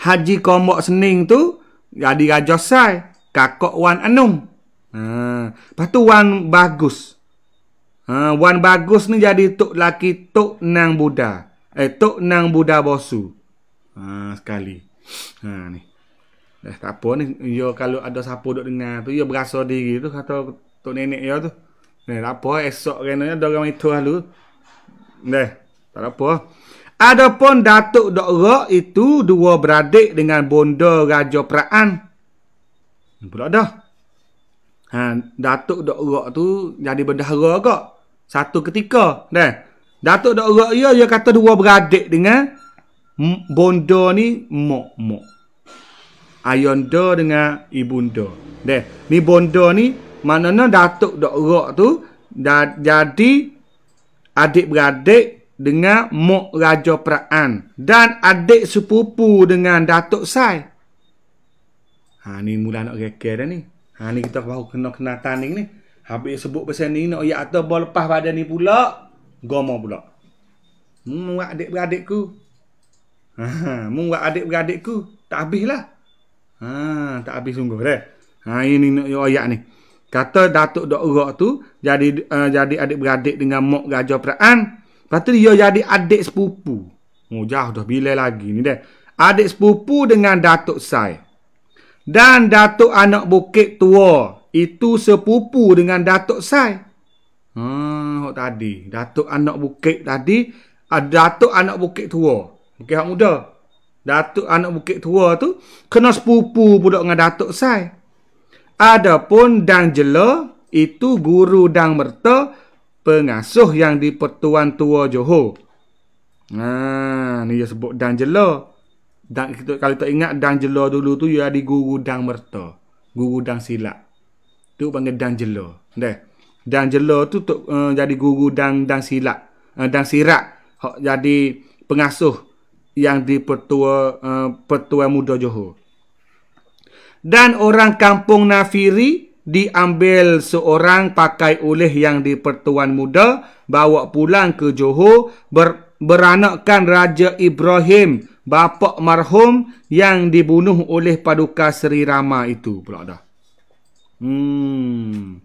Speaker 1: Haji Komok Sening tu jadi raja sai kakok Wan Anum. Ha patu Wan Bagus. Ha Wan Bagus ni jadi tok laki tok nang Buddha, Eh tok nang Buddha bosu. Ha sekali. Ha ni. Eh, tak apa ni. Yo kalau ada siapa duk dengar tu, yo berasa diri tu kata tok nenek yo tu. Eh, tak apa esok kena ada orang itu lalu. Neh, tak apa. Adapun Datuk Dok Rok itu dua beradik dengan bonda Raja Peraan. Pula dah. Ha, Datuk Dok Rok tu jadi bendahara kok. Satu ketika. Neh. Datuk Dok Rok dia, dia kata dua beradik dengan bonda ni mok-mok. Ayondo dengan ibundo. Deh, ni bonda ni maknanya datuk dok rok tu dah jadi adik-beradik dengan mok raja peraan dan adik sepupu dengan datuk sai. Ha ni mula nak reka dah ni. Ha ni kita baru kena kena tanding ni. Habis sebut pasal ni nak ya atau bol lepas badan ni pula goma pula. Hmm, mu adik-beradikku. Ha, ha mu adik-beradikku tak habislah. Ha, tak habis sungguh dah. Ha, ini nak ayat ni. Kata Datuk Dok Rok tu jadi uh, jadi adik beradik dengan Mok Gajo Peraan. Lepas tu dia jadi adik sepupu. Oh, jauh dah bila lagi ni dah. Adik sepupu dengan Datuk Sai. Dan Datuk Anak Bukit Tua itu sepupu dengan Datuk Sai. Hmm, oh, tadi. Datuk Anak Bukit tadi. Uh, Datuk Anak Bukit Tua. Bukit Hak Muda. Datuk anak bukit tua tu kena sepupu budak dengan datuk sai. Adapun dang jela itu guru dang merta pengasuh yang di pertuan tua Johor. Ha, ni dia sebut dang jela. Dan kita kalau tak ingat dang jela dulu tu ya di guru dang merta, guru dang silat. Tu panggil dang jela. Deh. Dang jela tu tuk, uh, eh, jadi guru dang dang silat, uh, dang sirat. Hak jadi pengasuh yang di petua uh, petua muda Johor. Dan orang kampung Nafiri diambil seorang pakai oleh yang di pertuan muda bawa pulang ke Johor ber, beranakkan Raja Ibrahim bapa marhum yang dibunuh oleh paduka Seri Rama itu pula dah. Hmm.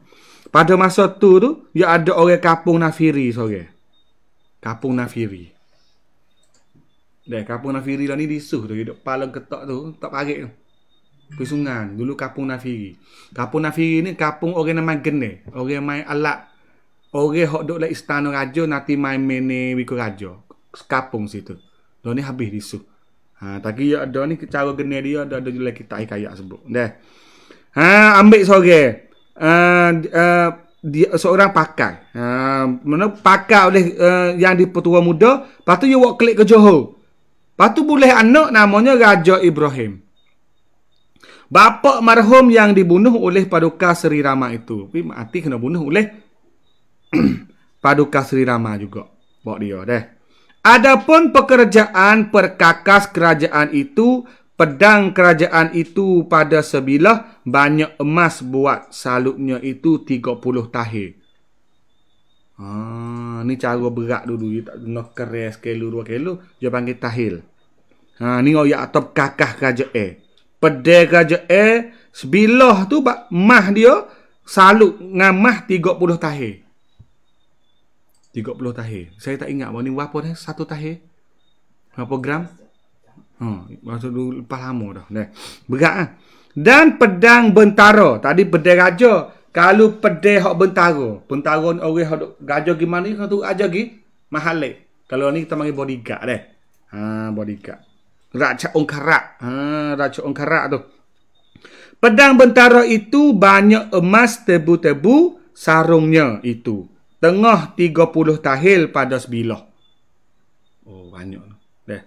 Speaker 1: Pada masa tu tu ya ada orang kampung Nafiri seorang. Kampung Nafiri. Dek, kapung Nafiri lah ni disuh tu. Hidup paling ketok tu. Tak parik tu. Pesungan. Dulu kapung Nafiri. kapung Nafiri ni kampung orang nama gene. Orang main alak, Orang yang duduk di istana raja. Nanti main mene wiku raja. Kampung situ. tu ni habis disuh. Ha, tapi ya ada ni cara gene dia. Ada, ada jelek kita kaya sebut. deh. Ha, ambil sore. Uh, uh, dia seorang pakai. Ha, mana pakai oleh uh, yang di petua muda. Lepas tu, walk klik ke Johor. Lepas tu boleh anak namanya Raja Ibrahim. Bapa marhum yang dibunuh oleh paduka Sri Rama itu. Tapi mati kena bunuh oleh [clears throat] paduka Sri Rama juga. Bok dia deh. Adapun pekerjaan perkakas kerajaan itu, pedang kerajaan itu pada sebilah banyak emas buat salutnya itu 30 tahir. Ah, ni cara berat dulu. Dia tak kena keres ke luar Dia panggil tahil. Ha ni oi atop kakah kaje e Pede kaje e, eh sebilah tu bak mah dia salut ngamah 30 tahir. 30 tahir. Saya tak ingat mana berapa dah satu tahir. Berapa gram? Ha, masa dulu lepas lama dah. Dah. Berat ah. Dan pedang bentara. Tadi pede raja. Kalau pede hok bentara. Bentara ni orang hok gajah gimana ni tu aja gi mahal Kalau ni kita panggil bodyguard deh. Ha, bodyguard. Raja Ongkara. Ha, Raja Ongkara tu. Pedang bentara itu banyak emas tebu-tebu sarungnya itu. Tengah 30 tahil pada sebilah. Oh, banyak. lah, Deh.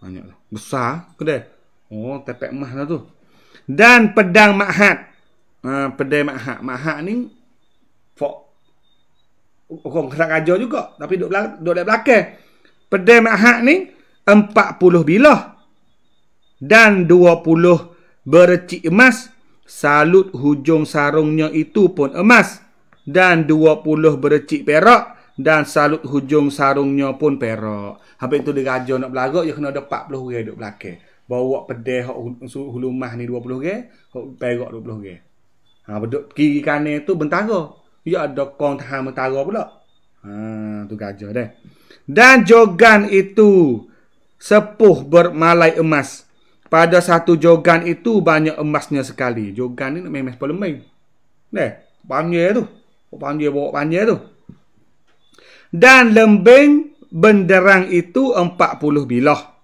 Speaker 1: Banyak. lah, Besar. Kedah. Oh, tepek emas lah tu. Dan pedang makhat, Ha, pedang makhat Mahat ni fok. Orang kerak aja juga. Tapi duduk, duduk di belakang. Pedang mahat ni puluh bilah dan 20 bercik emas. Salut hujung sarungnya itu pun emas. Dan 20 bercik perak dan salut hujung sarungnya pun perak. Habis itu dia raja nak belagak dia kena ada 40 orang duduk belakang. Bawa pedih hok hulu mah ni 20 orang, hok perak 20 orang. Ha beduk kiri kanan itu bentara. Ya ada kong tahan bentara pula. Ha tu gajah deh. Dan jogan itu sepuh bermalai emas. Pada satu jogan itu banyak emasnya sekali. Jogan ini memang sepuluh lemai. Nih, panjir tu. Panjir bawa panjir tu. Dan lembing benderang itu empat puluh bilah.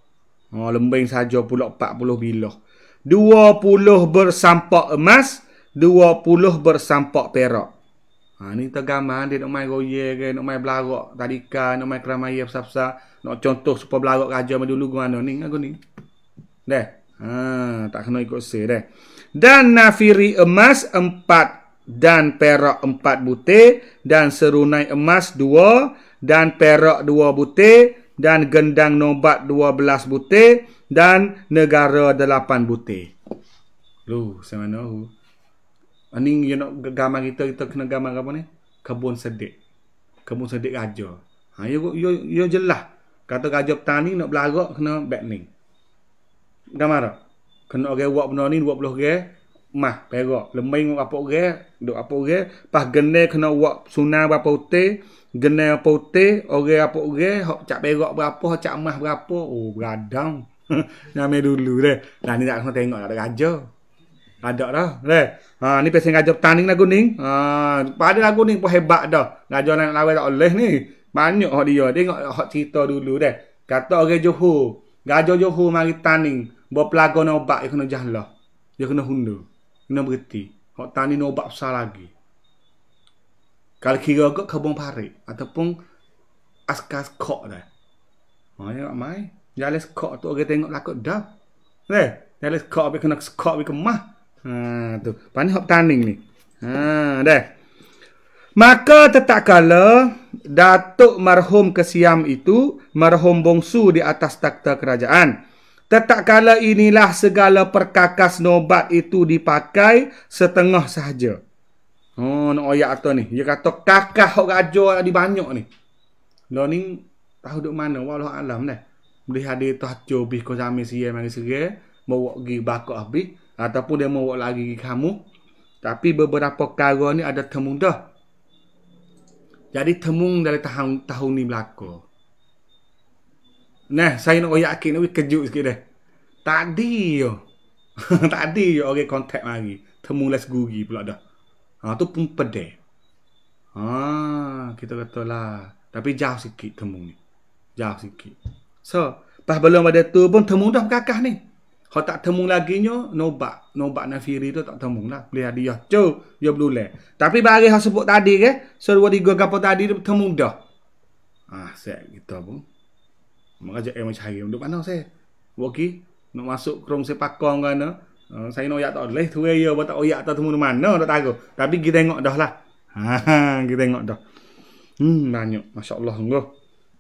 Speaker 1: Oh, lembing saja pula empat puluh bilah. Dua puluh bersampak emas. Dua puluh bersampak perak. Ha, ni tergaman dia nak main goye ke, nak main belarok tadika, nak main keramaya besar-besar. Nak contoh supaya belarok raja dulu gua mana ni. Aku ni. Dah. Ha, tak kena ikut sir eh. Dan nafiri emas empat dan perak empat butir dan serunai emas dua dan perak dua butir dan gendang nobat dua belas butir dan negara delapan butir. Lu, saya mana tahu. Ini you nak know, gambar kita, kita kena gambar apa ni? Kebun sedek. Kebun sedek raja. Ha, you, you, you jelah. Kata raja petani nak belarak, kena back ni. Dah marah. Kena orang buat benda ni 20 orang. Mah, perak. Lemain dengan apa orang. Duduk apa orang. Pas gene kena buat sunnah berapa uti. Gene apa uti. Orang apa orang. Hak cak perak berapa. Hak cak mah berapa. Oh, beradang. [laughs] Nama dulu deh. Nah, ni tak kena tengok. Ada raja. Ada dah. Deh. Ha, ni pesan raja petaning lagu ni. Ha, pada lagu ni pun hebat dah. Raja nak lawan tak boleh ni. Banyak hak dia. Tengok hak cerita dulu deh. Kata orang Johor. Gajah Johor mari taning. Bawa pelaga nak ubat, dia kena jahlah. Dia kena hundur. Kena berhenti. Hak tani nak ubat besar lagi. Kalau kira agak kebun parik. Ataupun askar skok dah. Mai, nak mai. Jalan skok tu orang tengok lakuk dah. Eh, jalan skok dia kena skok dia kemah. Ha, tu. Pani hak tanding ni. Ha, dah. Maka tetap kala datuk marhum kesiam itu marhum bongsu di atas takhta kerajaan. Tetap kala inilah segala perkakas nobat itu dipakai setengah sahaja. Oh, nak oyak kata ni. Dia kata kakak orang ajar di banyak ni. Lo lah ni tahu duk mana. Walau alam dah. Beli hadir tu hajar bih kau sami siya mari segera. Bawa pergi bakar habis. Ataupun dia mau lagi ke kamu. Tapi beberapa kara ni ada temung dah. Jadi temung dari tahun, tahun ni belakang. Nah, saya nak yakin ni kejut sikit dah. Tadi yo. [laughs] Tadi yo orang kontak mari. Temu les gugi pula dah. Ha tu pun pedih. Ha, kita kata lah. Tapi jauh sikit temu ni. Jauh sikit. So, pas belum ada tu pun temu dah kakak ni. Kalau tak temu lagi nyo, nobak. Nobak nafiri tu tak temu lah. Boleh hadiah. Cu, dia perlu leh. Tapi bagi yang sebut tadi ke, so dua tiga kapal tadi dia temu dah. Ah, set kita pun mengajak yang macam hari duduk mana saya wogi nak masuk ke rumah sepakong kan uh, saya nak oyak tak boleh tu ya, ya buat tak oyak tak temu mana tak tahu tapi kita tengok dah lah [laughs] ha, ha kita tengok dah hmm banyak Allah sungguh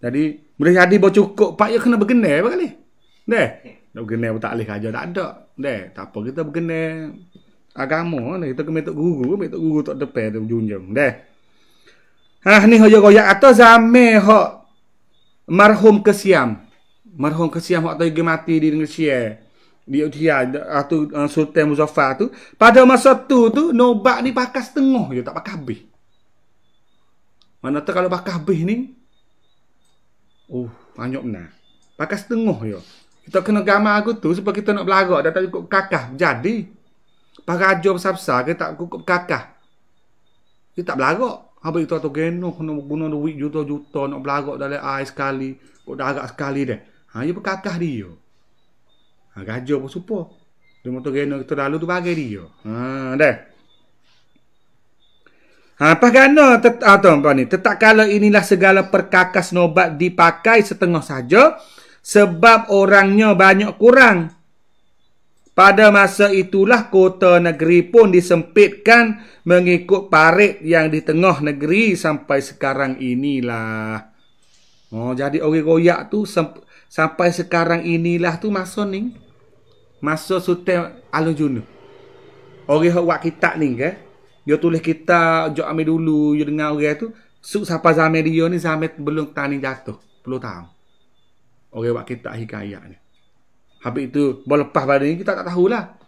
Speaker 1: jadi boleh jadi bo cukup pak ya kena bergenai apa kali deh nak bergenai pun tak boleh kerja tak ada deh tak apa kita bergenai agama ni lah. kita ke metod guru metod guru tak depan tu junjung deh ha ni hoyo koyak atau zame hok marhum kesiam marhum kesiam waktu dia mati di Malaysia di Utia atau uh, eh, Sultan Muzaffar tu pada masa tu tu nobak ni pakai setengah je tak pakai habis mana tu kalau pakai habis ni uh banyak benar pakai setengah je kita kena gamar aku tu supaya kita nak belagak dah tak cukup kakah jadi pakai ajar besar-besar kita tak cukup kakah kita tak belagak apa itu atau genuh nak guna duit juta-juta nak belagak dalam air sekali, kok dah agak sekali deh. Ha ya berkakah dia. Ha, ha gajah pun supo. Dia motor genuh kita lalu tu bagi dia. Ha deh. Ha apa gana tetap ah, apa ni? Tetap kala inilah segala perkakas nobat dipakai setengah saja sebab orangnya banyak kurang. Pada masa itulah kota negeri pun disempitkan mengikut parit yang di tengah negeri sampai sekarang inilah. Oh, jadi orang koyak tu sampai sekarang inilah tu masa ni. Masa Sultan Alun Juno. Orang yang buat kitab ni ke? Eh. Dia tulis kita jok ambil dulu, dia dengar orang tu. Suk sapa zaman dia ni, zaman belum tani jatuh. perlu tahu. Orang buat kitab hikayat ni. Habis itu berlepas pada ni kita tak tahulah.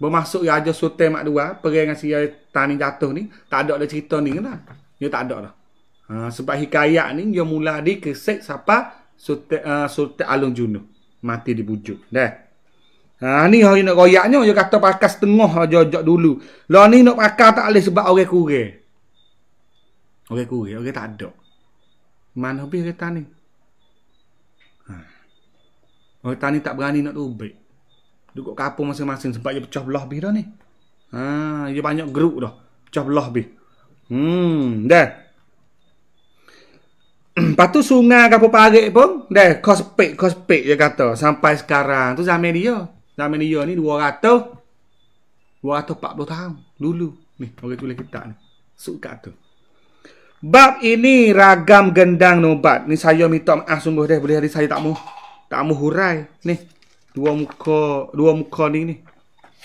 Speaker 1: Bermasuk ya aja sutai mak dua, pergi dengan si ya tani jatuh ni, tak ada dah cerita ni lah. Dia tak ada lah. Ha, sebab hikayat ni dia mula di kesek siapa sutai uh, eh, sutai Alung Junuh mati di bujuk. Dah. Ha ni hari nak royaknya dia kata pakai setengah lah, jojok dulu. Lah ni nak pakai tak boleh sebab orang kurang. Orang kurang, orang tak ada. Mana habis kereta ni? Orang tani tak berani nak tubik. Duduk kapung masing-masing sebab dia pecah belah lebih dah ni. Ha, dia banyak geruk dah. Pecah belah lebih. Hmm, dah. [clears throat] Patu sungai kapu parik pun, dah, kospek, kospek dia kata. Sampai sekarang. Tu zaman dia. Zaman dia ni 200, 240 tahun. Dulu. Ni, orang tulis kitab ni. Suka tu. Bab ini ragam gendang nubat. Ni saya minta maaf sungguh deh. Boleh hari saya tak mau tak mau hurai ni dua muka dua muka ni ni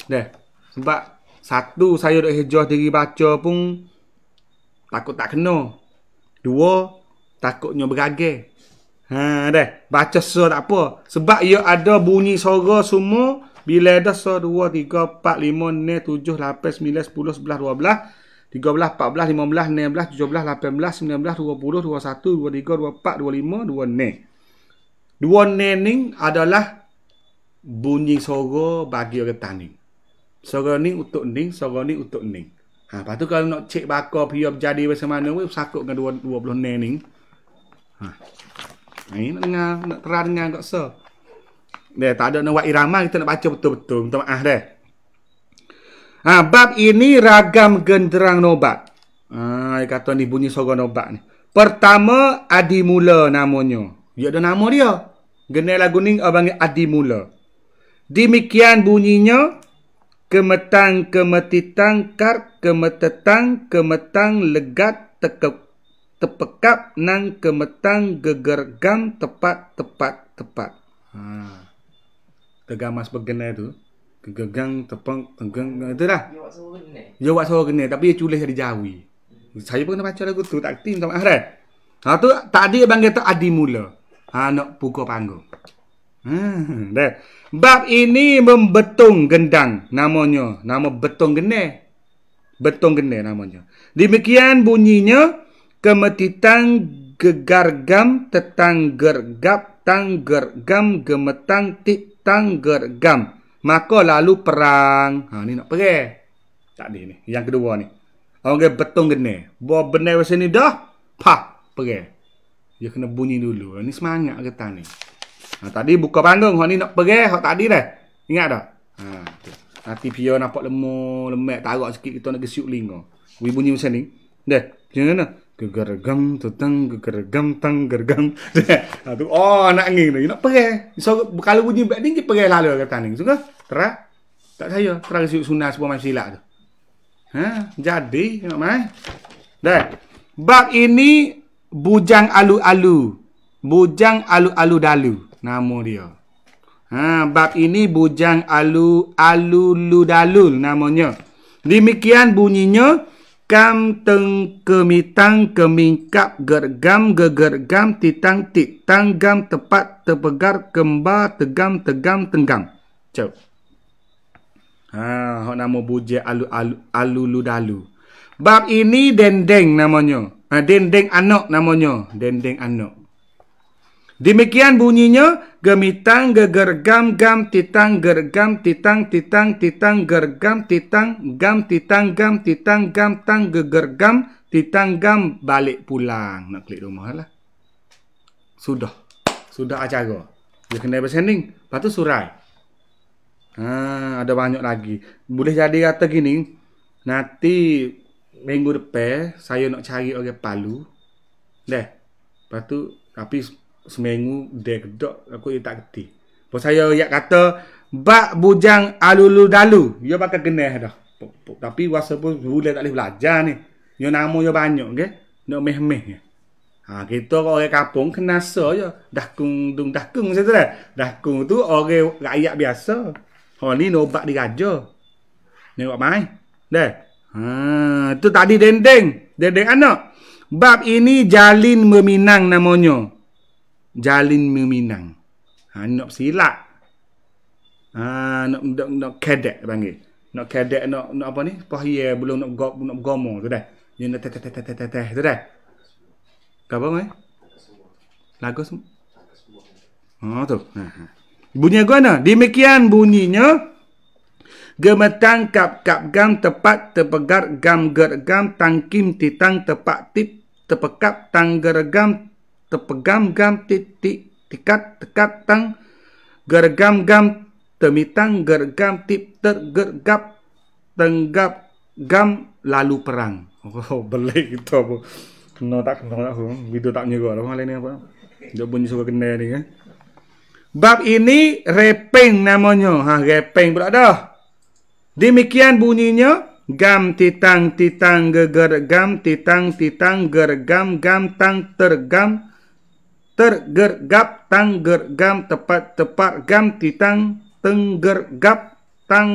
Speaker 1: dah sebab satu saya dok hijau diri baca pun takut tak kena dua takutnya beragai ha dah baca so tak apa sebab ia ada bunyi suara semua bila ada so 2 3 4 5 6 7 8 9 10 11 12 13, 14, 15, 16, 17, 18, 19, 20, 21, 23, 24, 25, 26. Dua nening adalah bunyi suara bagi orang tani. Suara ni untuk ning, suara ni untuk ning. Ha, lepas tu kalau nak cek bakar pihak berjadi macam mana, sakut dengan dua, dua puluh nening. Ha. ha. Ini nak dengar, nak terang dengar kot so. Dia tak ada nak irama, kita nak baca betul-betul. Minta maaf dia. Ha, bab ini ragam genderang nobat. Ha, dia kata ni bunyi suara nobat ni. Pertama, adimula mula namanya. Dia ada nama dia. Genai lagu ni abang Adi Mula. Demikian bunyinya. Kemetang kemetitang kar kemetetang kemetang legat teke, tepekap nang kemetang gegergam tepat tepat tepat. Ha. Tegamas bergenai tu. Gegang tepang tenggang itu dah. Dia buat suara genai. tapi dia culis dari jawi. Saya pun nak baca lagu tu tak tim sama Ahrad. Ha tu tadi abang kata Adi Mula anak buka panggung. Hmm, deh. Bab ini membetung gendang namanya, nama betung gene. Betung gene namanya. Demikian bunyinya kemetitang gegargam tetang gergap tang gergam gemetang tik tang gergam. Maka lalu perang. Ha ini nak pergi. Tak ini, Yang kedua ni. Orang okay, betung gene. Buat benda sini dah. Pah, pergi. Dia kena bunyi dulu. Ini semangat kereta ni. Ha, tadi buka panggung. Hak ni nak pergi. Hak tadi dah. Ingat tak? Ha, tu. Nanti pia nampak lemur, lemak, tarak sikit. Kita nak gesiuk lingga. Bunyi bunyi macam ni. Dah. Macam mana? Gegeregam, tentang gegeregam, tang, gergam. [laughs] ha, Oh, nak angin tu. nak pergi. So, kalau bunyi back ni, dia pergi lalu kereta ni. Suka? Terak? Tak saya. Terak gesiuk sunnah sebuah masih silap tu. Ha? Jadi, nak main? Dah. Bab ini bujang alu-alu. Bujang alu-alu dalu nama dia. Ha, bab ini bujang alu alu lu dalul namanya. Demikian bunyinya kam teng kemitang kemingkap gergam gegergam titang tit tanggam tepat tepegar kemba tegam tegam tenggam. Cep. Ah, ha, nama bujang alu alu alu lu Bab ini dendeng namanya. Ha, dendeng anak namanya. Dendeng anak. Demikian bunyinya. Gemitang, gegergam, gam, titang, gergam, titang, titang, titang, gergam, titang, gam, titang, gam, titang, gam, tang, gegergam, titang, gam, balik pulang. Nak klik rumah lah. Sudah. Sudah acara. Dia kena bersanding. Lepas tu surai. Ha, ada banyak lagi. Boleh jadi kata gini. Nanti minggu depan saya nak cari orang palu. deh, Lepas tu tapi seminggu dia gedok aku dia tak kerti. Pas saya yak kata bak bujang alulu dalu, dia pakai genah dah. Tapi rasa pun boleh tak boleh belajar ni. Dia nama dia banyak ke? Okay? Nak meh-meh. Ya. Ha, kita orang kampung kena so je. Dah kung dung dakung kung macam tu dah. Dah kung tu orang rakyat biasa. Hal ni nobat diraja. Ni buat main. Dah. Ha, itu tadi dendeng. Dendeng anak. Bab ini jalin meminang namanya. Jalin meminang. Ha, nak silap. Ha, nak, nak, nak kedek panggil. Nak kedek, nak, nak apa ni? Pahaya, belum nak, gomong nak gomo. Itu dah. Dia nak teteh, teteh, teteh, teteh. Itu dah. Kau apa, eh? Lagu semua. Ha, oh, tu. Ha, ha. Bunyi gua na? Demikian bunyinya gemetang kap kap gam tepat tepegar gam ger gam tangkim titang tepat tip tepekap tang ger gam tepegam gam titik tikat tekat tang ger gam gam temitang ger gam tip ter ger gap tenggap gam lalu perang. Oh, [laughs] belik itu apa? Kena tak kenal lah tak hum, video tak nyego lah hal ini apa? Jauh pun suka kena ni kan. Bab ini repeng namanya. Ha repeng pula dah. Demikian bunyinya gam titang titang geger gam titang titang ger gam gam tang tergam tergergap tang gergam tepat tepat gam titang tenggergap tang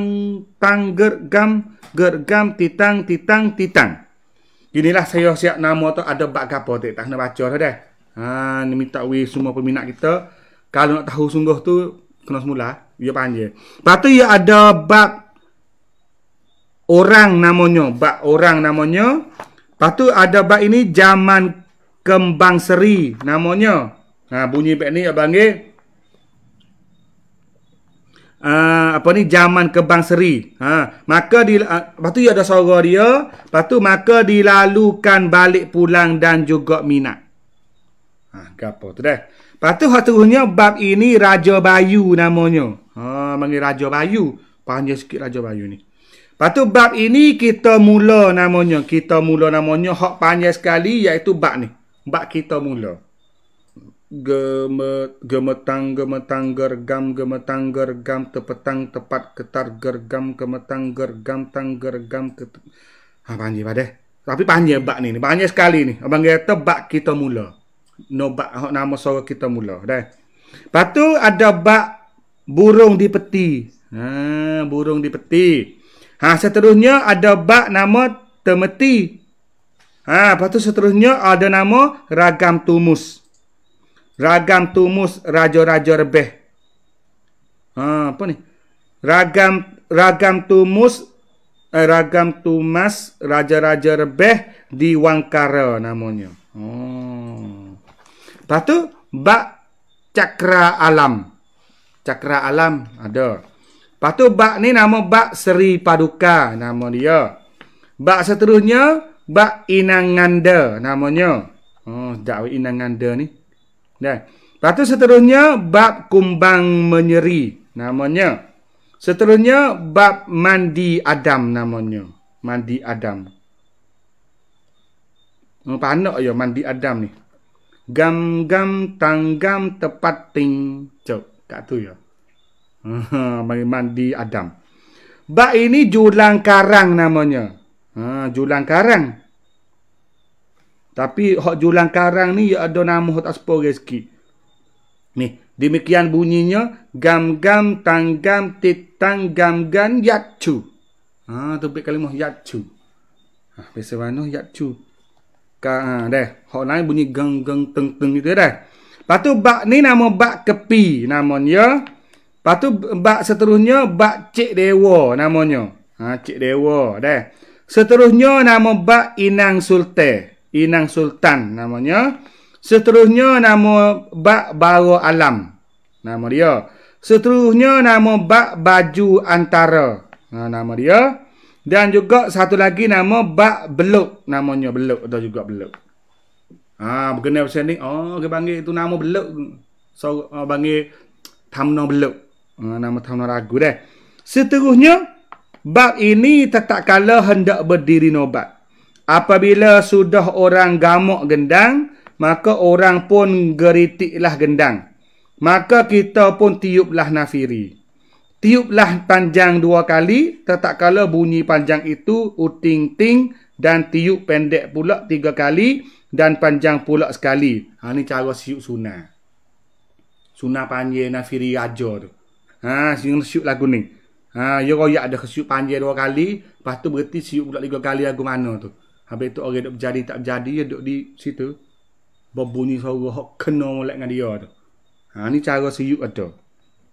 Speaker 1: tang gergam gergam titang titang titang inilah saya siap nama tu ada bak gapo tak nak baca dah deh ha ni minta we semua peminat kita kalau nak tahu sungguh tu kena semula dia panggil patu ya ada bab orang namanya bab orang namanya patu ada bab ini zaman kembang seri namanya Nah ha, bunyi bab ni abang ni Uh, ah, apa ni zaman kebang seri ha maka di uh, lepas tu ada suara dia lepas tu maka dilalukan balik pulang dan juga minat ha gapo tu dah lepas tu seterusnya bab ini raja bayu namanya ha panggil raja bayu panjang sikit raja bayu ni Lepas tu bab ini kita mula namanya. Kita mula namanya hak panjang sekali iaitu bab ni. Bab kita mula. Gemet, gemetang, gemetang, gergam, gemetang, gergam, tepetang, tepat, ketar, gergam, gemetang, gergam, tang, gergam, ket... Ha, ah, panjang pada. Tapi panjang bab ni ni. Panjang sekali ni. Abang kata bab kita mula. No bab, nama suara kita mula. Dah. Lepas tu ada bab burung di peti. Ha, burung di peti. Ha seterusnya ada bak nama temeti. Ha lepas tu seterusnya ada nama ragam tumus. Ragam tumus raja-raja rebeh. Ha apa ni? Ragam ragam tumus eh, ragam tumas raja-raja rebeh di Wangkara namanya. Oh. Lepas tu bab cakra alam. Cakra alam ada. Lepas tu bak ni nama bak Seri Paduka nama dia. Bak seterusnya bak Inanganda namanya. Oh, dak Inanganda ni. Dan lepas tu seterusnya bak Kumbang Menyeri namanya. Seterusnya bak Mandi Adam namanya. Mandi Adam. Oh, panak ya Mandi Adam ni. Gam gam tanggam tepat ting. Cok, tak tu ya. Yo. [laughs] mandi Adam. Bak ini julang karang namanya. Ha, julang karang. Tapi hak julang karang ni ya ada nama hak tak sepore Ni, demikian bunyinya gam gam tang gam tit tang gam gan yacu. Ha tu bet kalimah yacu. Ha biasa mano yacu. Ka ha, deh, hak lain bunyi geng geng teng teng gitu deh. Patu bak ni nama bak kepi namanya. Lepas tu bak seterusnya bak Cik Dewa namanya. Ha Cik Dewa Dah, Seterusnya nama bak Inang Sultan, Inang Sultan namanya. Seterusnya nama bak Baro Alam nama dia. Seterusnya nama bak Baju Antara. Ha, nama dia. Dan juga satu lagi nama bak Beluk namanya Beluk atau juga Beluk. Ha berkenaan pasal oh kita panggil itu nama Beluk. So uh, panggil Tamno Beluk nama tahun ragu deh. Seterusnya, bab ini tetap kala hendak berdiri nobat. Apabila sudah orang gamuk gendang, maka orang pun geritiklah gendang. Maka kita pun tiuplah nafiri. Tiuplah panjang dua kali, tetap kala bunyi panjang itu uting-ting dan tiup pendek pula tiga kali dan panjang pula sekali. Ha, ini cara siup sunnah. Sunnah panjang nafiri ajar tu. Ha, sing siup lagu ni. Ha, ya royak dah siup panjang dua kali. Lepas tu berhenti siup pula tiga kali lagu mana tu. Habis tu orang duk berjadi tak berjadi. Dia duk di situ. Berbunyi suara hok kena mulai dengan dia tu. Ha, ni cara siup tu.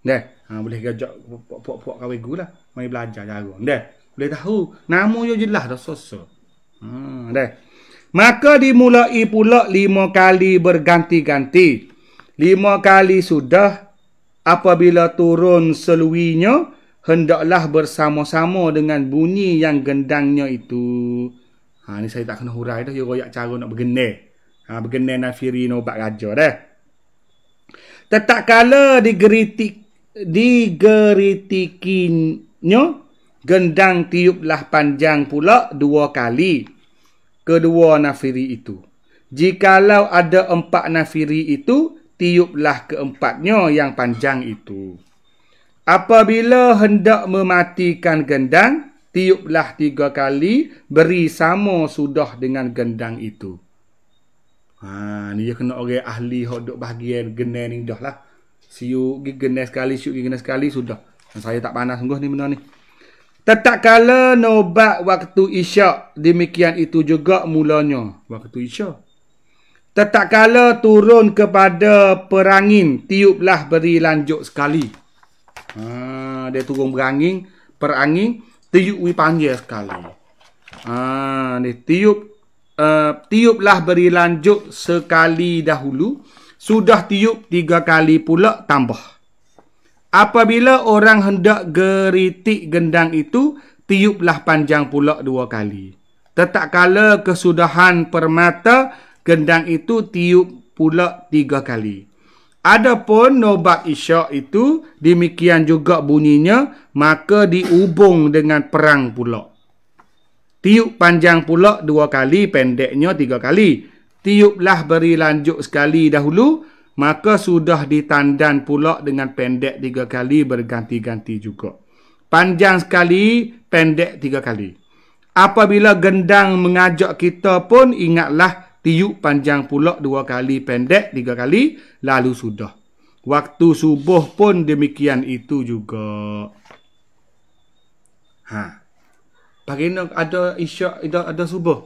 Speaker 1: Dah. Ha, boleh kajak puak-puak kawai gula. Mari belajar cara. Dah. Boleh tahu. Nama yo jelas dah sosok. Ha, dah. Maka dimulai pula lima kali berganti-ganti. Lima kali sudah apabila turun seluinya, hendaklah bersama-sama dengan bunyi yang gendangnya itu. Ha, ini saya tak kena hurai dah, dia royak cara nak bergenai. Ha, bergenai nafiri nobat raja dah. Tetap kala digeritik, digeritikinnya, gendang tiuplah panjang pula dua kali. Kedua nafiri itu. Jikalau ada empat nafiri itu, tiuplah keempatnya yang panjang itu. Apabila hendak mematikan gendang, tiuplah tiga kali beri sama sudah dengan gendang itu. Ha, ni dia kena orang ahli hok duk bahagian gendang ni dah lah. Siuk gi gendang sekali, siuk gi gendang sekali sudah. Saya tak panas sungguh ni benda ni. Tetap kala nobat waktu isyak. Demikian itu juga mulanya. Waktu isyak. Tetak kala turun kepada perangin, tiuplah beri lanjut sekali. Ha, dia turun berangin, perangin, tiup wi panggil sekali. Ha, ni tiup, uh, tiuplah beri lanjut sekali dahulu. Sudah tiup tiga kali pula tambah. Apabila orang hendak geritik gendang itu, tiuplah panjang pula dua kali. Tetak kala kesudahan permata, gendang itu tiup pula tiga kali. Adapun nobat isyak itu demikian juga bunyinya maka diubung dengan perang pula. Tiup panjang pula dua kali, pendeknya tiga kali. Tiuplah beri lanjut sekali dahulu, maka sudah ditandan pula dengan pendek tiga kali berganti-ganti juga. Panjang sekali, pendek tiga kali. Apabila gendang mengajak kita pun ingatlah tiup panjang pula dua kali pendek tiga kali lalu sudah waktu subuh pun demikian itu juga ha pagi nak ada isyak ada ada subuh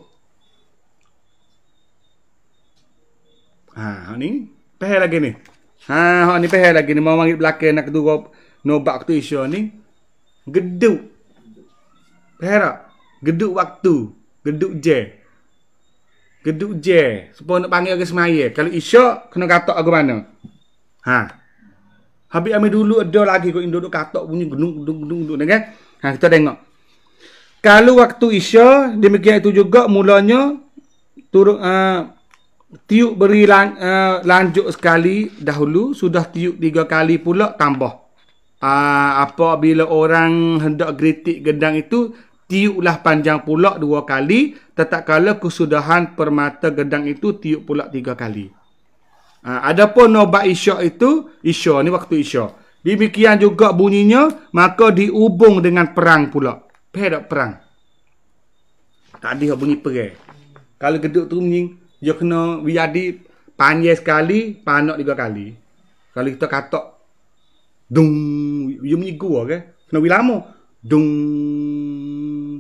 Speaker 1: ha ni peh lagi ni ha ha ni peh lagi ni mau mangit belakang nak tunggu nobak waktu isyak ni geduk peh tak geduk waktu geduk je Geduk je. Sepo nak panggil orang semaya. Kalau isyak kena katok aku mana? Ha. Habis ambil dulu ada lagi kau indok induk katok bunyi gedung gedung gedung gedung kan? Ha kita tengok. Kalau waktu isya demikian itu juga mulanya turun uh, ha, tiup beri lan, uh, lanjut sekali dahulu sudah tiup tiga kali pula tambah. Uh, bila orang hendak kritik gedang itu tiup lah panjang pula dua kali tetap kala kesudahan permata gedang itu tiup pula tiga kali ha, adapun nobat isyak itu isyak ni waktu isyak demikian juga bunyinya maka diubung dengan perang pula perak perang tadi ha bunyi perang kalau geduk tu bunyi dia kena biadi panjang sekali panok tiga kali kalau kita katok dung dia bunyi gua ke kan, kena lama dung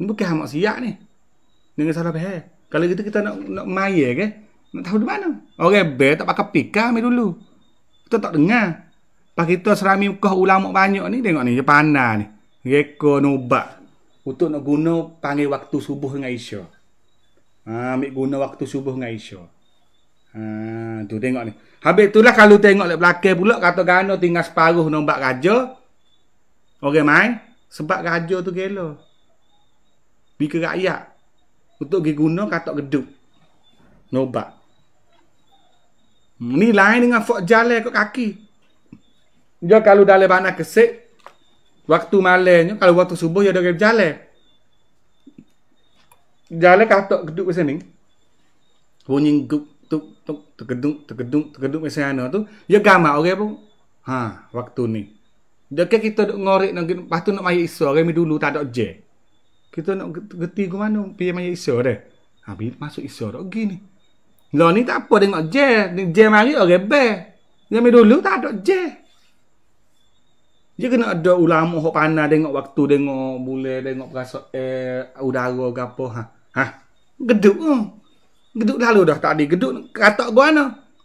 Speaker 1: Ini bukan maksiat ni. Dengan salah faham. Eh. Kalau gitu kita nak nak maya ke? Nak tahu di mana? Orang ber tak pakai pika ambil dulu. Kita tak dengar. Pak kita serami kau ulama banyak ni tengok ni panas ni. Reka nubat. Untuk nak guna panggil waktu subuh dengan Isya. Ha, ambil guna waktu subuh dengan Isya. Ha, tu tengok ni. Habis itulah kalau tengok lek belakang pula kata gano tinggal separuh nombak raja. Orang okay, main sebab raja tu gelo ke rakyat untuk pergi guna katak geduk nobak hmm, ni lain dengan fok jalan kat kaki dia kalau dalam banah kesik waktu malamnya kalau waktu subuh dia dah pergi jalan jalan katak geduk ke sini bunyi geduk, tuk tuk tergedung tergedung tergedung macam mana tu dia gamak orang okay, pun ha waktu ni dia kira kita duk ngorek nak lepas tu nak mai isu orang okay, dulu tak ada je kita nak geti ke mana pergi mari isa dah ha masuk isa tak gini lo lah, ni tak apa tengok je je mari orang rebel yang dulu tak ada je dia kena ada ulama hok panah tengok waktu tengok boleh tengok rasa eh udara ke apa ha ha geduk ke hmm. geduk lalu dah tadi geduk katok gua mana?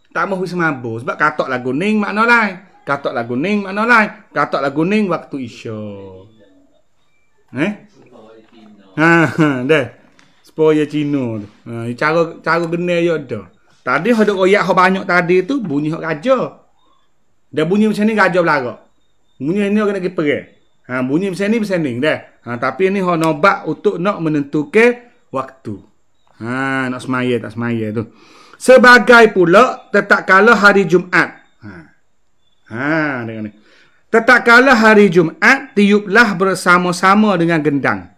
Speaker 1: tak mahu semabur sebab katok lagu ning makna lain katok lagu ning makna lain katok lagu ning waktu isya eh Ha [laughs] deh. Supaya Cina tu. Ha cara cara genai yo ada. Tadi ada koyak hok banyak tadi tu bunyi hok raja. Dia bunyi macam ni raja belaka. Bunyi ni orang nak pergi. Ha bunyi macam ni macam ni deh. Ha tapi ni hok nobat untuk nak menentukan waktu. Ha nak semaya tak semaya tu. Sebagai pula tetak kala hari Jumaat. Ha. Ha dengan ni. Tetak kala hari Jumaat tiuplah bersama-sama dengan gendang.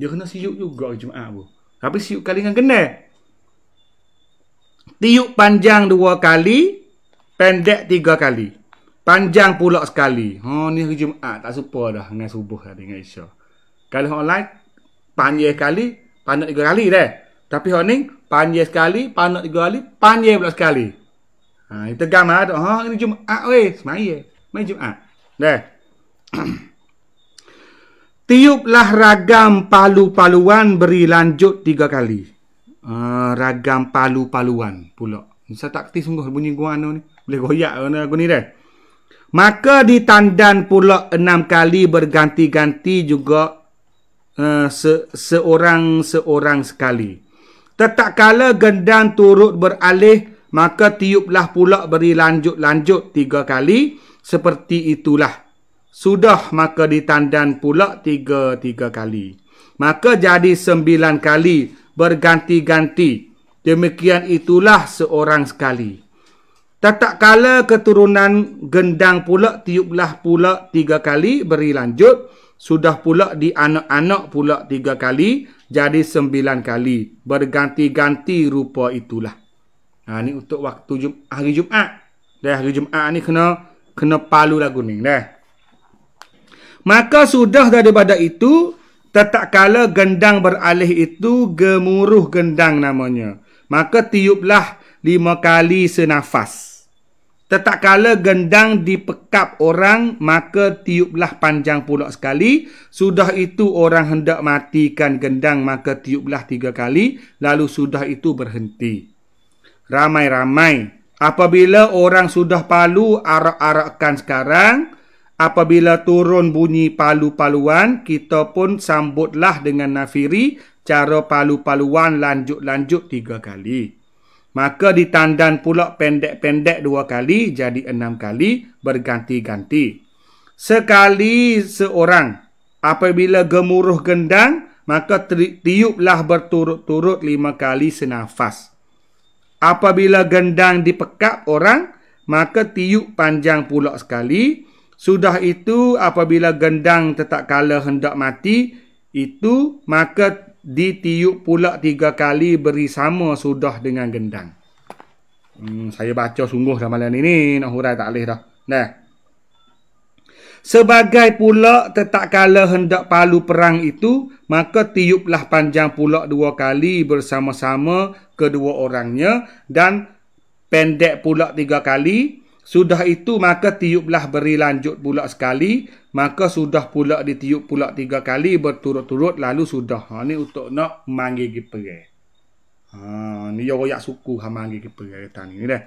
Speaker 1: Dia kena siuk juga hari Jumaat pun. Tapi siuk kali dengan kena. Tiup panjang dua kali. Pendek tiga kali. Panjang pula sekali. Ha, oh, ni hari Jumaat. Tak supa dah dengan subuh tadi dengan Isya. Kalau orang lain, panjang sekali. Panjang tiga kali dah. Tapi orang ni, panjang sekali. Panjang tiga kali. Panjang pula sekali. Ha, tegang lah. Ha, ini Jumaat weh. Semaya. Semaya Jumaat. Dah. [clears throat] Tiuplah ragam palu-paluan beri lanjut tiga kali. Uh, ragam palu-paluan pula. Saya tak kerti sungguh bunyi gua anu ni. Boleh goyak kena aku ni dah. Maka ditandan pula enam kali berganti-ganti juga uh, eh, seorang-seorang sekali. Tetap kala gendang turut beralih, maka tiuplah pula beri lanjut-lanjut tiga kali. Seperti itulah sudah maka ditandan pula tiga tiga kali maka jadi sembilan kali berganti-ganti demikian itulah seorang sekali tatak kala keturunan gendang pula tiuplah pula tiga kali beri lanjut sudah pula di anak-anak pula tiga kali jadi sembilan kali berganti-ganti rupa itulah ha ini untuk waktu hari Jumaat dah hari Jumaat ini kena kena palu lagu ni dah Maka sudah daripada itu tetak kala gendang beralih itu Gemuruh gendang namanya Maka tiuplah lima kali senafas Tetak kala gendang dipekap orang Maka tiuplah panjang pula sekali Sudah itu orang hendak matikan gendang Maka tiuplah tiga kali Lalu sudah itu berhenti Ramai-ramai Apabila orang sudah palu arak-arakkan sekarang, Apabila turun bunyi palu-paluan, kita pun sambutlah dengan nafiri cara palu-paluan lanjut-lanjut tiga kali. Maka ditandan pula pendek-pendek dua kali jadi enam kali berganti-ganti. Sekali seorang apabila gemuruh gendang maka tiuplah berturut-turut lima kali senafas. Apabila gendang dipekap orang maka tiup panjang pula sekali. Sekali. Sudah itu apabila gendang tetap kala hendak mati Itu maka ditiup pula tiga kali beri sama sudah dengan gendang hmm, Saya baca sungguh dah malam ini Nak hurai tak boleh dah Nah Sebagai pula tetap kala hendak palu perang itu Maka tiuplah panjang pula dua kali bersama-sama kedua orangnya Dan pendek pula tiga kali sudah itu maka tiuplah beri lanjut pula sekali. Maka sudah pula ditiup pula tiga kali berturut-turut lalu sudah. Ha, ni untuk nak manggil ke pergi. Ha, ni yang royak suku yang ha, manggil ke perai ini ni.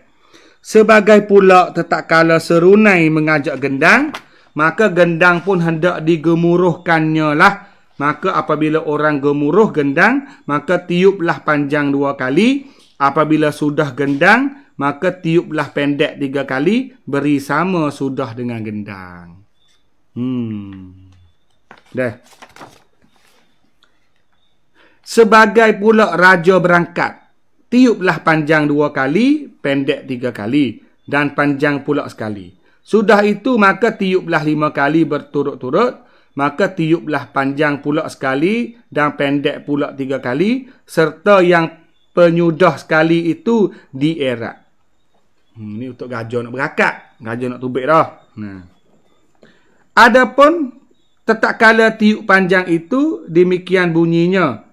Speaker 1: Sebagai pula tetap kala serunai mengajak gendang. Maka gendang pun hendak digemuruhkannya lah. Maka apabila orang gemuruh gendang. Maka tiuplah panjang dua kali. Apabila sudah Gendang maka tiuplah pendek tiga kali beri sama sudah dengan gendang. Hmm. Dah. Sebagai pula raja berangkat, tiuplah panjang dua kali, pendek tiga kali dan panjang pula sekali. Sudah itu maka tiuplah lima kali berturut-turut, maka tiuplah panjang pula sekali dan pendek pula tiga kali serta yang penyudah sekali itu dierak. Hmm, ini untuk gajah nak berakak. Gajah nak tubik dah. Nah. Adapun tetak kala tiup panjang itu demikian bunyinya.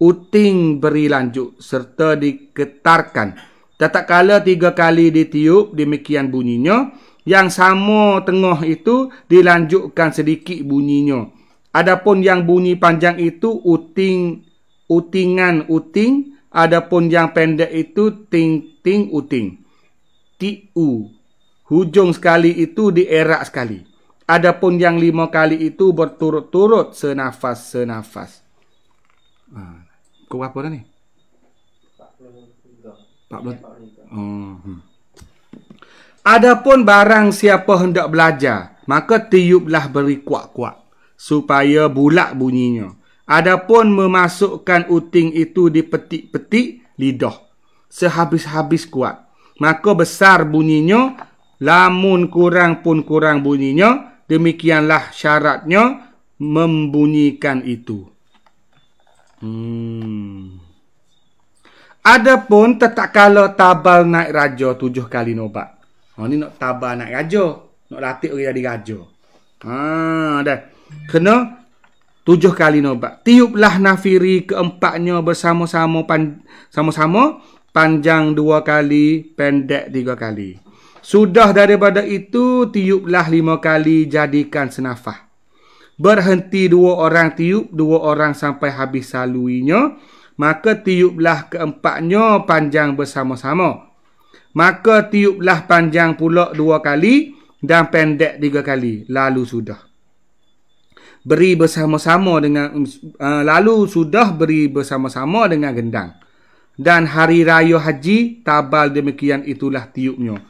Speaker 1: Uting beri lanjut serta diketarkan. Tetak kala tiga kali ditiup demikian bunyinya. Yang sama tengah itu dilanjutkan sedikit bunyinya. Adapun yang bunyi panjang itu uting utingan uting. Adapun yang pendek itu ting ting uting. TU. Hujung sekali itu dierak sekali. Adapun yang lima kali itu berturut-turut senafas-senafas. Ha. Kau berapa dah ni? 43. 43. Hmm. Adapun barang siapa hendak belajar, maka tiuplah beri kuat-kuat supaya bulak bunyinya. Adapun memasukkan uting itu di petik-petik lidah sehabis-habis kuat maka besar bunyinya lamun kurang pun kurang bunyinya demikianlah syaratnya membunyikan itu hmm. Adapun tetak kalau tabal naik raja tujuh kali nobat. Oh, ni nak tabal naik raja. Nak latih orang jadi raja. Ah dah. Kena tujuh kali nobat. Tiuplah nafiri keempatnya bersama-sama pan sama-sama panjang dua kali, pendek tiga kali. Sudah daripada itu, tiuplah lima kali jadikan senafah. Berhenti dua orang tiup, dua orang sampai habis saluinya. Maka tiuplah keempatnya panjang bersama-sama. Maka tiuplah panjang pula dua kali dan pendek tiga kali. Lalu sudah. Beri bersama-sama dengan... Uh, lalu sudah beri bersama-sama dengan gendang dan hari raya haji tabal demikian itulah tiupnya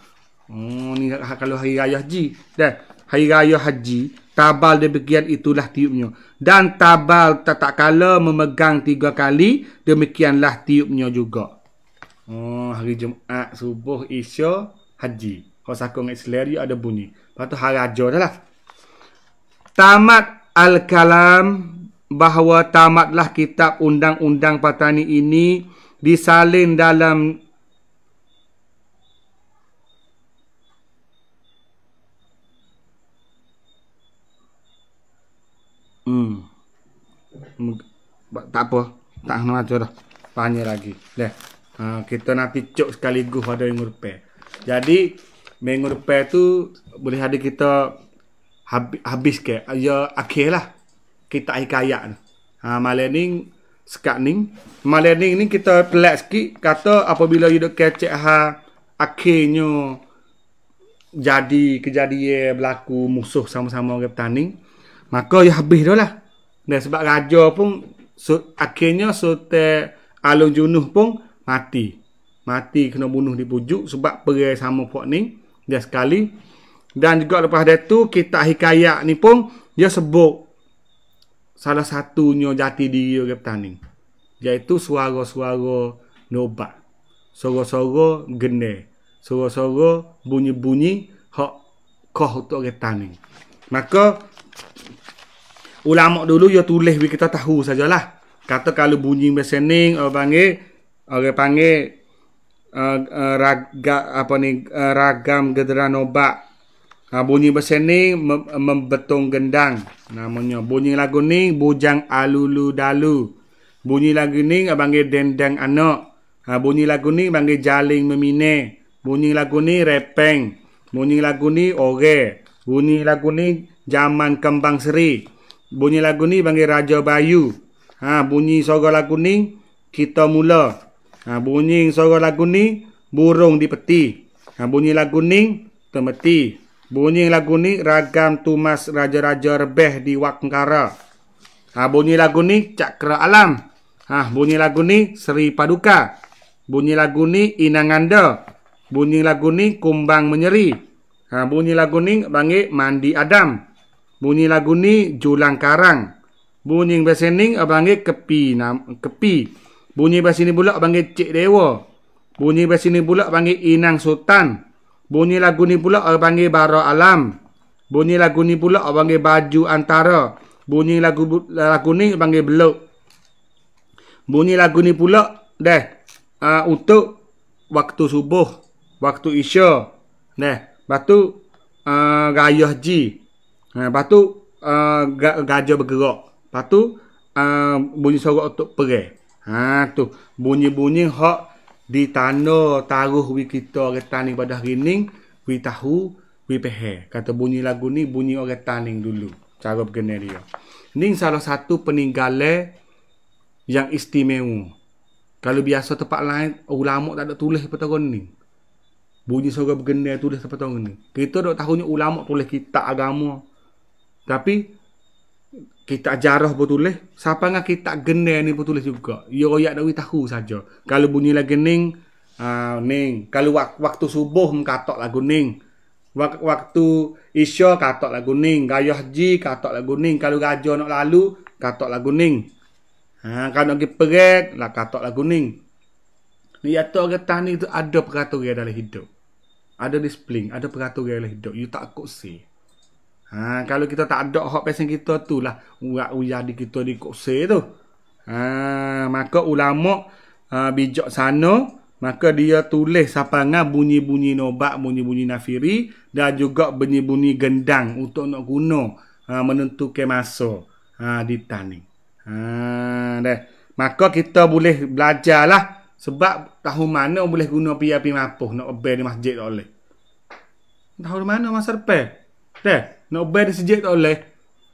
Speaker 1: oh ni kalau hari raya haji dah hari raya haji tabal demikian itulah tiupnya dan tabal tak tak kala memegang tiga kali demikianlah tiupnya juga oh hari jumaat subuh isya haji kalau saku dengan seleri ada bunyi lepas tu hari raja dah lah tamat al-kalam bahawa tamatlah kitab undang-undang patani ini disalin dalam hmm. tak apa tak nak macam dah tanya lagi leh ha, kita nak cok sekaligus ada yang ngurpe jadi minggu tu boleh ada kita habis, habis ke ya akhirlah kita akhir kayak ha, malam ni sekat ni. Malam ni ni kita pelat sikit. Kata apabila you dok kecek ha akhirnya jadi kejadian berlaku musuh sama-sama orang petani. Maka ya habis dah lah. Dan sebab raja pun so, akhirnya sote Alung Junuh pun mati. Mati kena bunuh dipujuk sebab perai sama pok ni. Dia sekali. Dan juga lepas dia tu kita hikayat ni pun dia sebut salah satunya jati diri orang petani iaitu suara-suara noba, suara-suara gene suara-suara bunyi-bunyi hak koh untuk orang petani maka ulama dulu ya tulis bagi kita tahu sajalah kata kalau bunyi mesening, ni orang panggil orang panggil uh, eh, uh, eh, raga apa ni uh, ragam gedera noba. Ha, bunyi bahasa ni mem- gendang namanya. Bunyi lagu ni bujang alulu dalu. Bunyi lagu ni abang dendang anak. Ha, bunyi lagu ni abang jaling memine. Bunyi lagu ni repeng. Bunyi lagu ni oge. Bunyi lagu ni zaman kembang seri. Bunyi lagu ni bangi raja bayu. Ha, bunyi suara lagu ni kita mula. Ha, bunyi suara lagu ni burung di peti. Ha, bunyi lagu ni temeti. Bunyi lagu ni ragam tumas raja-raja rebeh di Wakengkara. Ha, bunyi lagu ni cakra alam. Ha, bunyi lagu ni Seri Paduka. Bunyi lagu ni Inanganda. Bunyi lagu ni Kumbang Menyeri. Ha, bunyi lagu ni bangi Mandi Adam. Bunyi lagu ni Julang Karang. Bunyi bahasa ni bangi Kepi. Nam, Kepi. Bunyi bahasa ni pula bangi Cik Dewa. Bunyi bahasa ni pula bangi Inang Sultan. Bunyi lagu ni pula orang panggil bara alam. Bunyi lagu ni pula orang panggil baju antara. Bunyi lagu lagu ni panggil belok. Bunyi lagu ni pula deh uh, ah, untuk waktu subuh, waktu isya. Neh, batu uh, ah, gayah ji. Nah, eh, batu uh, gajah bergerak. Batu uh, bunyi sorok untuk perai. Ha tu, bunyi-bunyi hak -bunyi di tano taruh wi kita orang taning pada hari ni wi tahu wi pehe kata bunyi lagu ni bunyi orang taning dulu cara berkenal dia ni salah satu peninggalan yang istimewa kalau biasa tempat lain ulama tak ada tulis pada tahun ni bunyi seorang berkenal tulis pada tahun ni kita dah tahunya ulama tulis kitab agama tapi kita jarah betulis. Siapa dengan kita gene ni betulis juga. Ya royak dah tahu saja. Kalau bunyi lagi ning, uh, ning. Kalau wak waktu subuh mengkatok lagu ning. Wak waktu isya katok lagu ning. Gayah ji katok lagu ning. Kalau raja nak lalu, katok lagu ning. Ha, kalau nak pergi perit, lah katok lagu ning. Ni orang getah ni tu ada peraturan dalam hidup. Ada disiplin, ada peraturan dalam hidup. You tak kok sih. Ha, kalau kita tak ada hak pesan kita tu lah. Urat uyah di kita di kursi tu. Ha, maka ulama ha, bijak sana. Maka dia tulis sapangan bunyi-bunyi nobak, bunyi-bunyi nafiri. Dan juga bunyi-bunyi gendang untuk nak guna. Ha, menentukan masa ha, di tani. Ha, dah. Maka kita boleh belajar lah. Sebab tahu mana boleh guna pihak-pihak mapuh nak obel di masjid tak boleh. Tahu mana masa depan. Dah nak ban sejik tak boleh.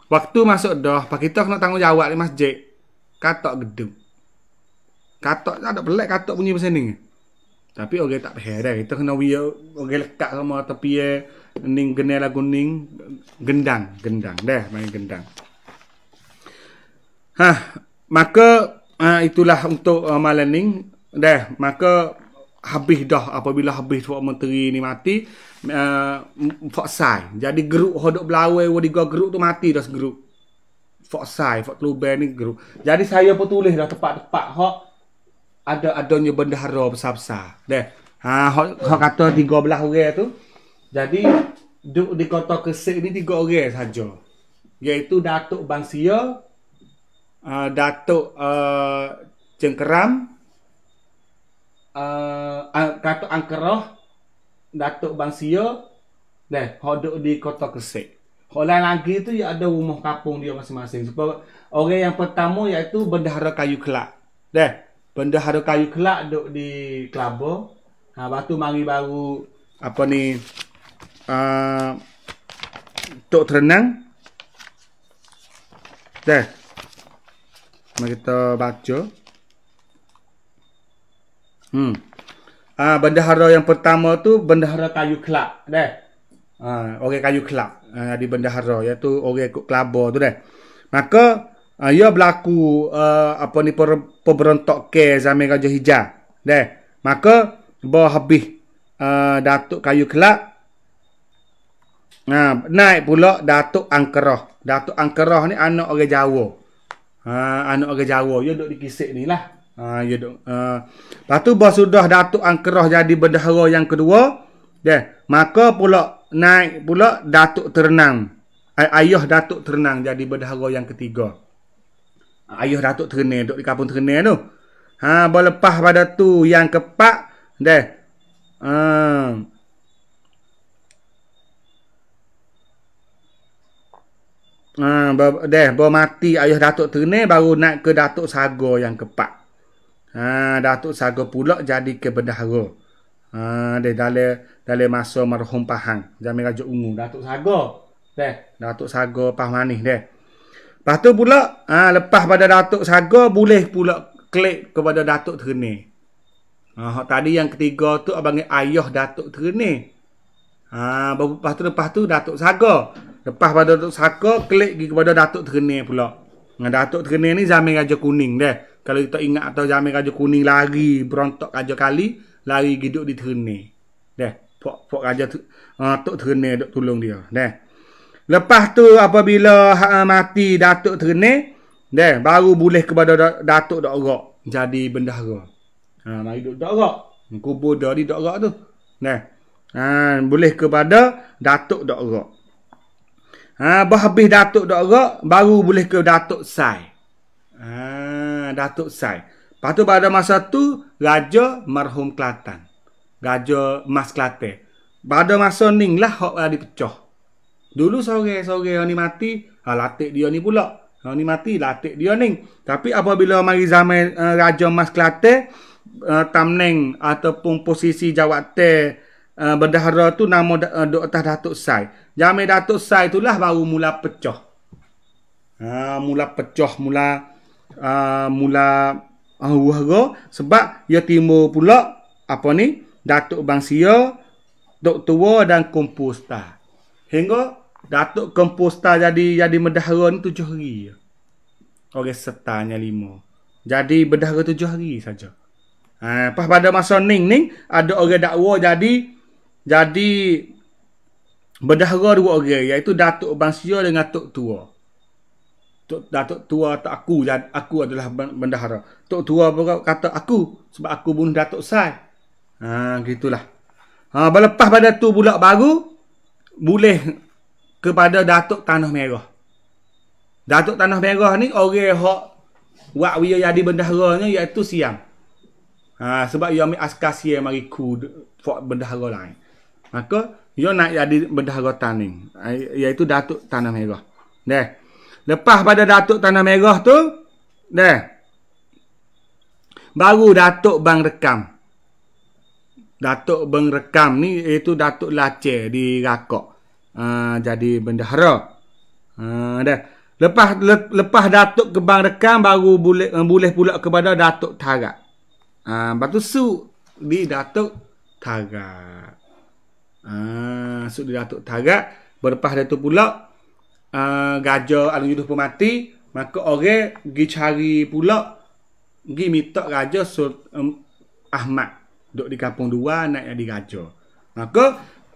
Speaker 1: Waktu masuk dah, pak kita kena tanggungjawab di masjid. Katok gedung. Katok tak ada pelik katok bunyi pasal ni. Tapi orang okay, tak berheran. Kita kena wio orang okay, lekat sama tepi eh, ning genela kuning gendang, gendang dah main gendang. Ha, maka uh, itulah untuk uh, malam ni. Dah, maka habis dah apabila habis Tuan Menteri ni mati uh, Foksai jadi geruk hodok belawai wadi gua geruk tu mati dah segeruk Foksai Fok Tuluban ni geruk jadi saya pun tulis dah tepat-tepat hok ada adanya bendahara besar-besar deh ha hok, hok kata 13 orang tu jadi duk di kota Kesik ni 3 orang saja iaitu Datuk Bangsia uh, Datuk uh, Cengkeram uh, eh, kata angkeroh datuk Bangsio, deh hodok di kota kesik Orang lagi itu ya ada rumah kapung dia masing-masing. Sebab orang yang pertama iaitu bendahara kayu kelak. Deh, bendahara kayu kelak duduk di Kelabu. Ha, batu mari baru apa ni uh, Tok Terenang. Deh, mari kita baca. Hmm. Ah ha, bendahara yang pertama tu bendahara kayu kelab deh. Ha, orang kayu kelab ha, ah, di bendahara iaitu ya, orang kelabu tu deh. Maka ha, ia berlaku uh, apa ni per, perberontak ke zaman raja hijau deh. Maka bah habis uh, datuk kayu kelab ha, naik pula datuk angkerah. Datuk angkerah ni anak orang Jawa. Ha, anak orang Jawa. Ia duduk di kisik ni lah. Ha, ya, uh, lepas tu bos sudah Datuk Angkerah jadi bendahara yang kedua. Deh, maka pula naik pula Datuk Ternang. Ay ayah Datuk Ternang jadi bendahara yang ketiga. Ha, ayah Datuk Ternang duduk di kampung Ternang tu. Ha, berlepas pada tu yang keempat. Deh, um, Ah, hmm, deh, bermati ayah Datuk Terne baru nak ke Datuk Sago yang kepak. Ha, Datuk sago pula jadi kebendahara. Ha, dia dalam dalam masa marhum Pahang, zaman Raja Ungu Datuk sago, Teh, Datuk sago Pah Manis deh. Lepas tu pula, ha, lepas pada Datuk sago boleh pula klik kepada Datuk Terni. Ha, tadi yang ketiga tu abang ayah Datuk Terni. Ha, lepas tu lepas tu Datuk sago. Lepas pada Datuk sago klik pergi kepada Datuk Terni pula. Dengan ha, Datuk Terni ni zaman Raja Kuning deh. Kalau kita ingat atau zaman Raja Kuning lari berontok Raja Kali, lari hidup di Terene. Deh, pok pok Raja Datuk ah, uh, Terene dok tolong dia. Deh. Lepas tu apabila uh, mati Datuk Terene, deh baru boleh kepada Datuk Dok Rok jadi bendahara. Ha, mari duduk Dok Rok. Kubur dia di Dok Rok tu. Deh. Ha, boleh kepada Datuk Dok Rok. Ha, bah habis Datuk Dok Rok baru boleh ke Datuk Sai. Ah, Datuk Sai. Lepas tu pada masa tu Raja Marhum Kelantan. Raja Mas Kelate. Pada masa ni lah hok ada pecah. Dulu sore-sore ni mati, ha latik dia ni pula. Ha ni mati latik dia ni. Tapi apabila mari zaman uh, Raja Mas Kelate uh, tamneng ataupun posisi jawatan uh, eh, bendahara tu nama uh, eh, Dok Atas Datuk Sai. Jamai Datuk Sai itulah baru mula pecah. Ha mula pecah, mula mula ah, go sebab ia timur pula apa ni datuk bangsia dok tua dan komposta hingga datuk komposta jadi jadi medahara ni tujuh hari orang setanya lima jadi bedahara tujuh hari saja ha, pas pada masa ning ning ada orang dakwa jadi jadi bedahara dua orang iaitu datuk bangsia dengan datuk tua Tok Datuk Tua tak aku dan aku adalah bendahara. Tok Tua kata aku sebab aku bunuh Datuk Sai. Ha gitulah. Ha berlepas pada tu pula baru boleh kepada Datuk Tanah Merah. Datuk Tanah Merah ni orang hak buat wia jadi bendaharanya iaitu Siam. Ha sebab ia ambil askar Siam mari ku bendahara lain. Maka ia nak jadi bendahara Taning iaitu Datuk Tanah Merah. Dah. Lepas pada Datuk Tanah Merah tu, dah. Baru Datuk Bang Rekam. Datuk Bang Rekam ni iaitu Datuk Lace di Rakok. Uh, jadi bendahara. Uh, dah. Lepas le, lepas Datuk ke Bang Rekam baru boleh eh, boleh pula kepada Datuk Tarak. Uh, ah, lepas su di Datuk Tarak. Uh, su di Datuk Tarak. Berlepas Datuk pula gajah anu hidup pun mati maka orang pergi cari pula pergi minta raja Sul, um, Ahmad duduk di kampung dua naik jadi raja maka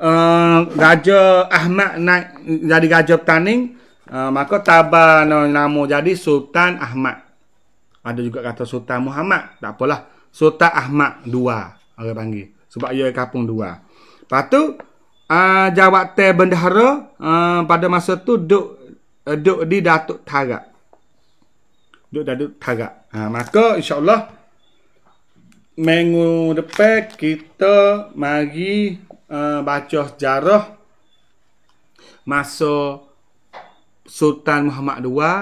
Speaker 1: uh, e, raja Ahmad naik jadi raja petaning uh, e, maka tabah no, nama jadi Sultan Ahmad ada juga kata Sultan Muhammad tak apalah Sultan Ahmad dua orang panggil sebab ia kampung dua lepas tu Ah, jawatan bendahara uh, pada masa tu duk uh, duk di Datuk Tarak. Duk Datuk Tarak. Ha, ah, maka insya-Allah minggu depan kita mari uh, baca sejarah masa Sultan Muhammad II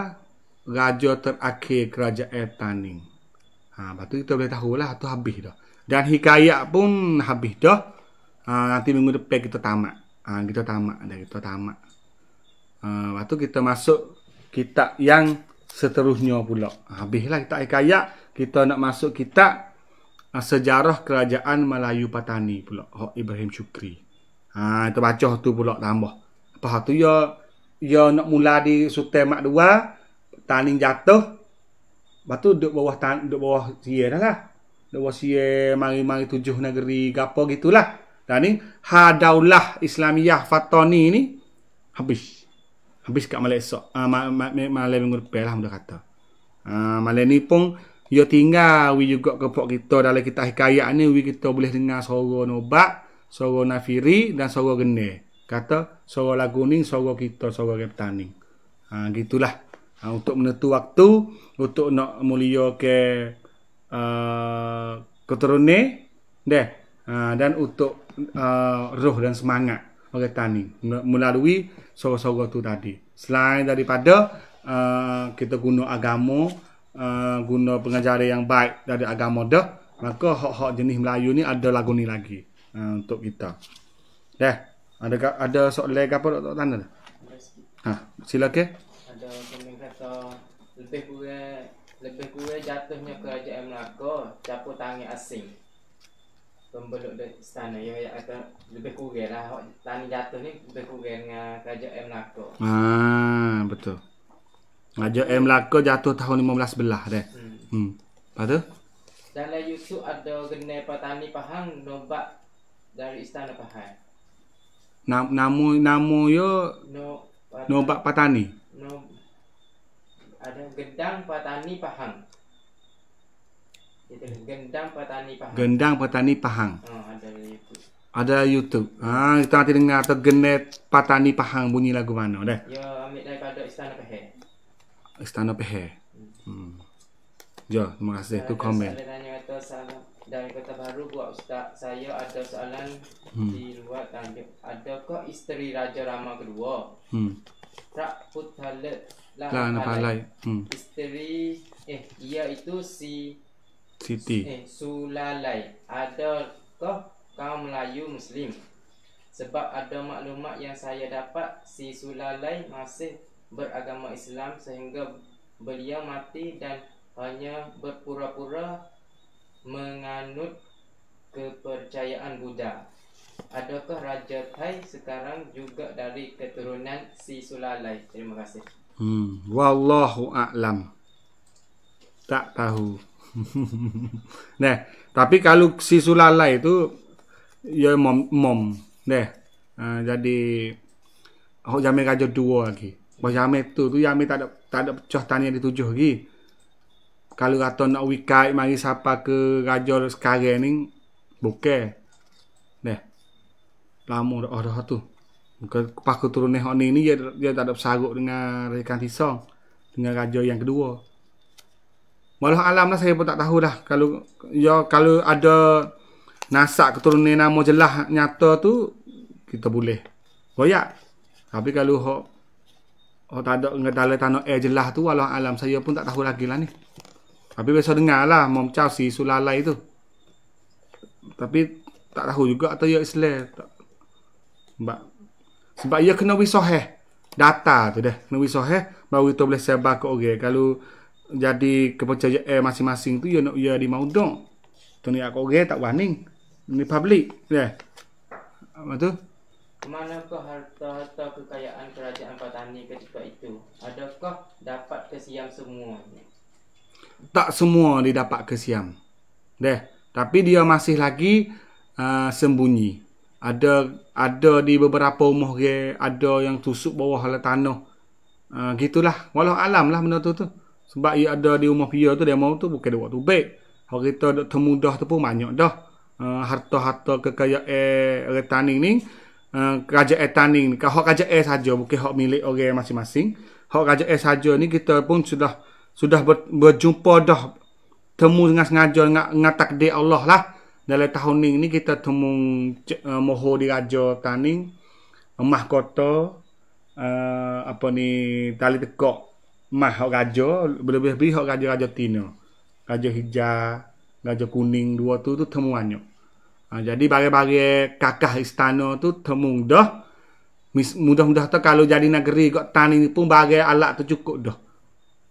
Speaker 1: raja terakhir kerajaan Taning. Ha, lepas tu kita boleh tahulah tu habis dah. Dan hikayat pun habis dah. Ah, nanti minggu depan kita tamak. Uh, kita tamak. Dan kita tamak. Uh, lepas kita masuk kita yang seterusnya pula. Habislah kita Ikaya. Kita nak masuk kita uh, sejarah kerajaan Melayu Patani pula. Oh Ibrahim Syukri. Ha, uh, kita baca tu pula tambah. Lepas tu ya, ya nak mula di Sultan Mak Dua. Taning jatuh. batu tu duduk bawah, tan, duduk bawah siya dah lah. Duduk bawah siya mari-mari tujuh negeri. Gapa gitulah. Dan ni Hadaulah Islamiah Fatoni ni Habis Habis kat malam esok uh, ah, Malam ma ma minggu depan lah Mereka kata uh, Malam ni pun Ya tinggal We juga ke pok kita Dalam kita hikayat ni We kita boleh dengar Soro nubak Soro nafiri Dan soro gene Kata Soro lagu ni Soro kita Soro reptani uh, ah, Gitulah uh, Untuk menentu waktu Untuk nak mulia ke uh, Keterunan Deh uh, Dan untuk uh, roh dan semangat oleh tani melalui sorok-sorok tu tadi. Selain daripada uh, kita guna agama, uh, guna pengajaran yang baik dari agama dah, maka hak-hak jenis Melayu ni ada lagu ni lagi uh, untuk kita. Dah, ada ada soalan ke apa tak tanda? Ha, sila ke?
Speaker 2: Ada komen kata lebih kurang lebih kurang jatuhnya kerajaan Melaka campur tangan asing penduduk di istana, yang ada ya, lebih kurang lah tanah jatuh ni lebih kurang dengan ah, kerajaan Melaka
Speaker 1: ah betul kerajaan Melaka jatuh tahun 15 belah dah hmm. hmm. lepas tu
Speaker 2: dalam Yusuf ada gene petani Pahang nobat dari istana Pahang
Speaker 1: Nam, namu namu yo no, patani. nobat petani
Speaker 2: no, ada gedang petani Pahang
Speaker 1: Gendang Petani Pahang. Gendang Petani Pahang. Oh, ada YouTube. Ada YouTube. Ah, ha, kita nanti dengar atau genet Petani Pahang bunyi lagu mana dah? Ya, ambil
Speaker 2: daripada Istana Pahang.
Speaker 1: Istana Pahang. Hmm. Ya, terima kasih saya tu komen.
Speaker 2: Saya tanya atau sama dari Kota Baru buat ustaz saya ada soalan hmm. di luar tanjuk. Adakah isteri Raja Rama kedua? Hmm. Tak putalah. Lah, lah nak Hmm. Isteri eh ia itu si Siti. Eh, sulalai. Ada kau kaum Melayu Muslim. Sebab ada maklumat yang saya dapat si Sulalai masih beragama Islam sehingga beliau mati dan hanya berpura-pura menganut kepercayaan Buddha. Adakah Raja Thai sekarang juga dari keturunan si Sulalai? Terima kasih.
Speaker 1: Hmm. Wallahu a'lam. Tak tahu. [laughs] nah, tapi kalau si sulala itu ya mom mom. Nah, eh, jadi aku oh, jamin kajo dua lagi. Bos jame tu tu jame tak ada tak ada pecah tani yang dituju lagi. Kalau kata nak wikai mari siapa ke kajo sekarang ni buke. Nah. Lama dah oh, dah tu. Muka pak turun oh, ni ni dia dia tak ada sagu dengan rekan tisong dengan kajo yang kedua. Walau alam lah saya pun tak tahu lah kalau ya kalau ada nasak keturunan nama jelah nyata tu kita boleh. Oh ya. Tapi kalau ho ho tak ada ngedale tanah air jelah tu walau alam saya pun tak tahu lagi lah ni. Tapi biasa dengar lah memcau si sulalai tu. Tapi tak tahu juga atau ya Islam sebab Sebab ia ya kena wisoheh. Data tu dah. Kena wisoheh. Baru itu boleh sebar ke orang. Okay. Kalau jadi kepercayaan eh, masing-masing tu ya nak ya di mau dong. Tu ni aku ge tak warning. Ni public. Ya. Yeah. Apa tu?
Speaker 2: ke harta-harta kekayaan kerajaan petani ketika itu? Adakah dapat kesiam semua?
Speaker 1: Tak semua didapat kesiam. Deh, tapi dia masih lagi uh, sembunyi. Ada ada di beberapa rumah ada yang tusuk bawah le lah tanah. Uh, gitulah. Walau alam lah benda tu tu. Sebab ia ada di rumah pia tu, demo tu bukan dia waktu baik. kita dok temudah tu pun banyak dah. Uh, harta-harta kekayaan eh, retaning ni uh, kerajaan eh, tanning ni kalau kerajaan eh saja bukan hak milik orang masing-masing hak kerajaan eh saja ni kita pun sudah sudah ber, berjumpa dah temu dengan sengaja dengan, dengan takdir Allah lah dalam tahun ni ni kita temu uh, moho di raja tanning mahkota uh, apa ni tali tekok mah hok gajo lebih lebih hok gajo gajo tino gajo hijau gajo kuning dua tu tu temuannya ha, jadi bagai bagai kakak istana tu temung dah mudah mudah tu kalau jadi negeri kok tani pun bagai alat tu cukup dah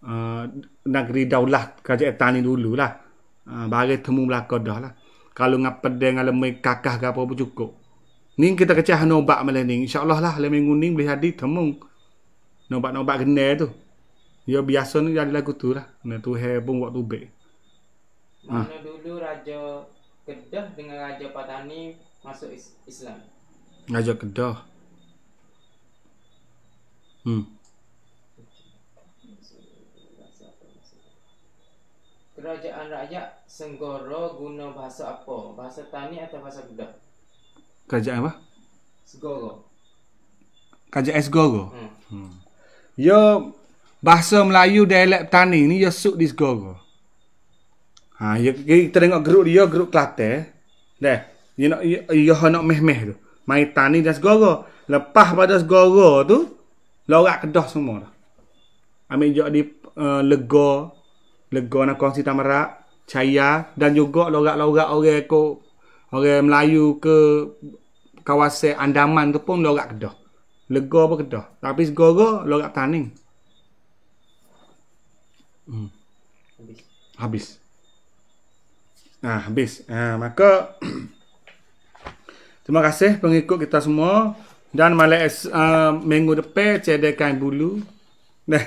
Speaker 1: uh, negeri daulah kerja tani dulu lah uh, ha, bagai temung belakang dah lah kalau ngap pedeng ngalem mai kakah ke apa pun cukup ni kita kecah nombak malam ni insyaallah lah lemeng kuning boleh jadi temung Nombak-nombak gene tu Ya biasa ni jadi lagu tu lah. Ini tu pun buat tu baik. Mana
Speaker 2: ha. dulu Raja Kedah dengan Raja Patani masuk Islam?
Speaker 1: Raja Kedah. Hmm.
Speaker 2: Kerajaan rakyat Senggoro guna bahasa apa? Bahasa Tani atau bahasa Kedah? Kerajaan apa? Senggoro.
Speaker 1: Kerajaan Senggoro? Hmm. hmm. Ya, Bahasa Melayu dialek petani ni ha, ya suk di segoro. Ha ya kita tengok grup dia grup Kelate. Deh, you nak you ya, ya, hendak meh-meh tu. Mai tani dan segoro. Lepas pada segoro tu lorak kedah semua dah. Ambil jok di uh, eh, lega lega nak kongsi tamarak caya dan juga lorak-lorak orang ko orang Melayu ke kawasan Andaman tu pun lorak kedah. Lega apa kedah. Tapi segoro lorak tani. Hmm. Habis. Habis. Nah, habis. Nah, maka [clears throat] terima kasih pengikut kita semua dan malam uh, minggu depan cedekan bulu. [laughs]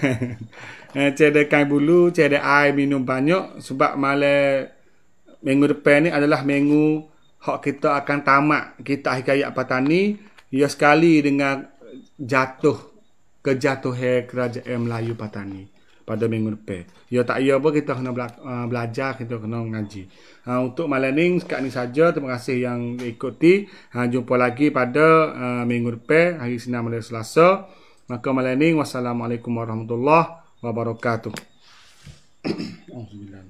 Speaker 1: cedekan bulu, cedek air minum banyak sebab malam minggu depan ni adalah minggu hak kita akan tamat kita hikayat petani ia sekali dengan jatuh kejatuhan kerajaan Melayu petani pada minggu depan. Ya tak ya apa kita kena bela- uh, belajar, kita kena mengaji. Ha, untuk malam ni sekat ni saja. Terima kasih yang ikuti. Ha, uh, jumpa lagi pada uh, minggu depan hari Senin malam Selasa. Maka malam ni wassalamualaikum warahmatullahi wabarakatuh. [coughs] Alhamdulillah.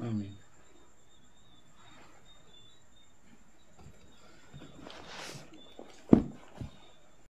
Speaker 1: Amin.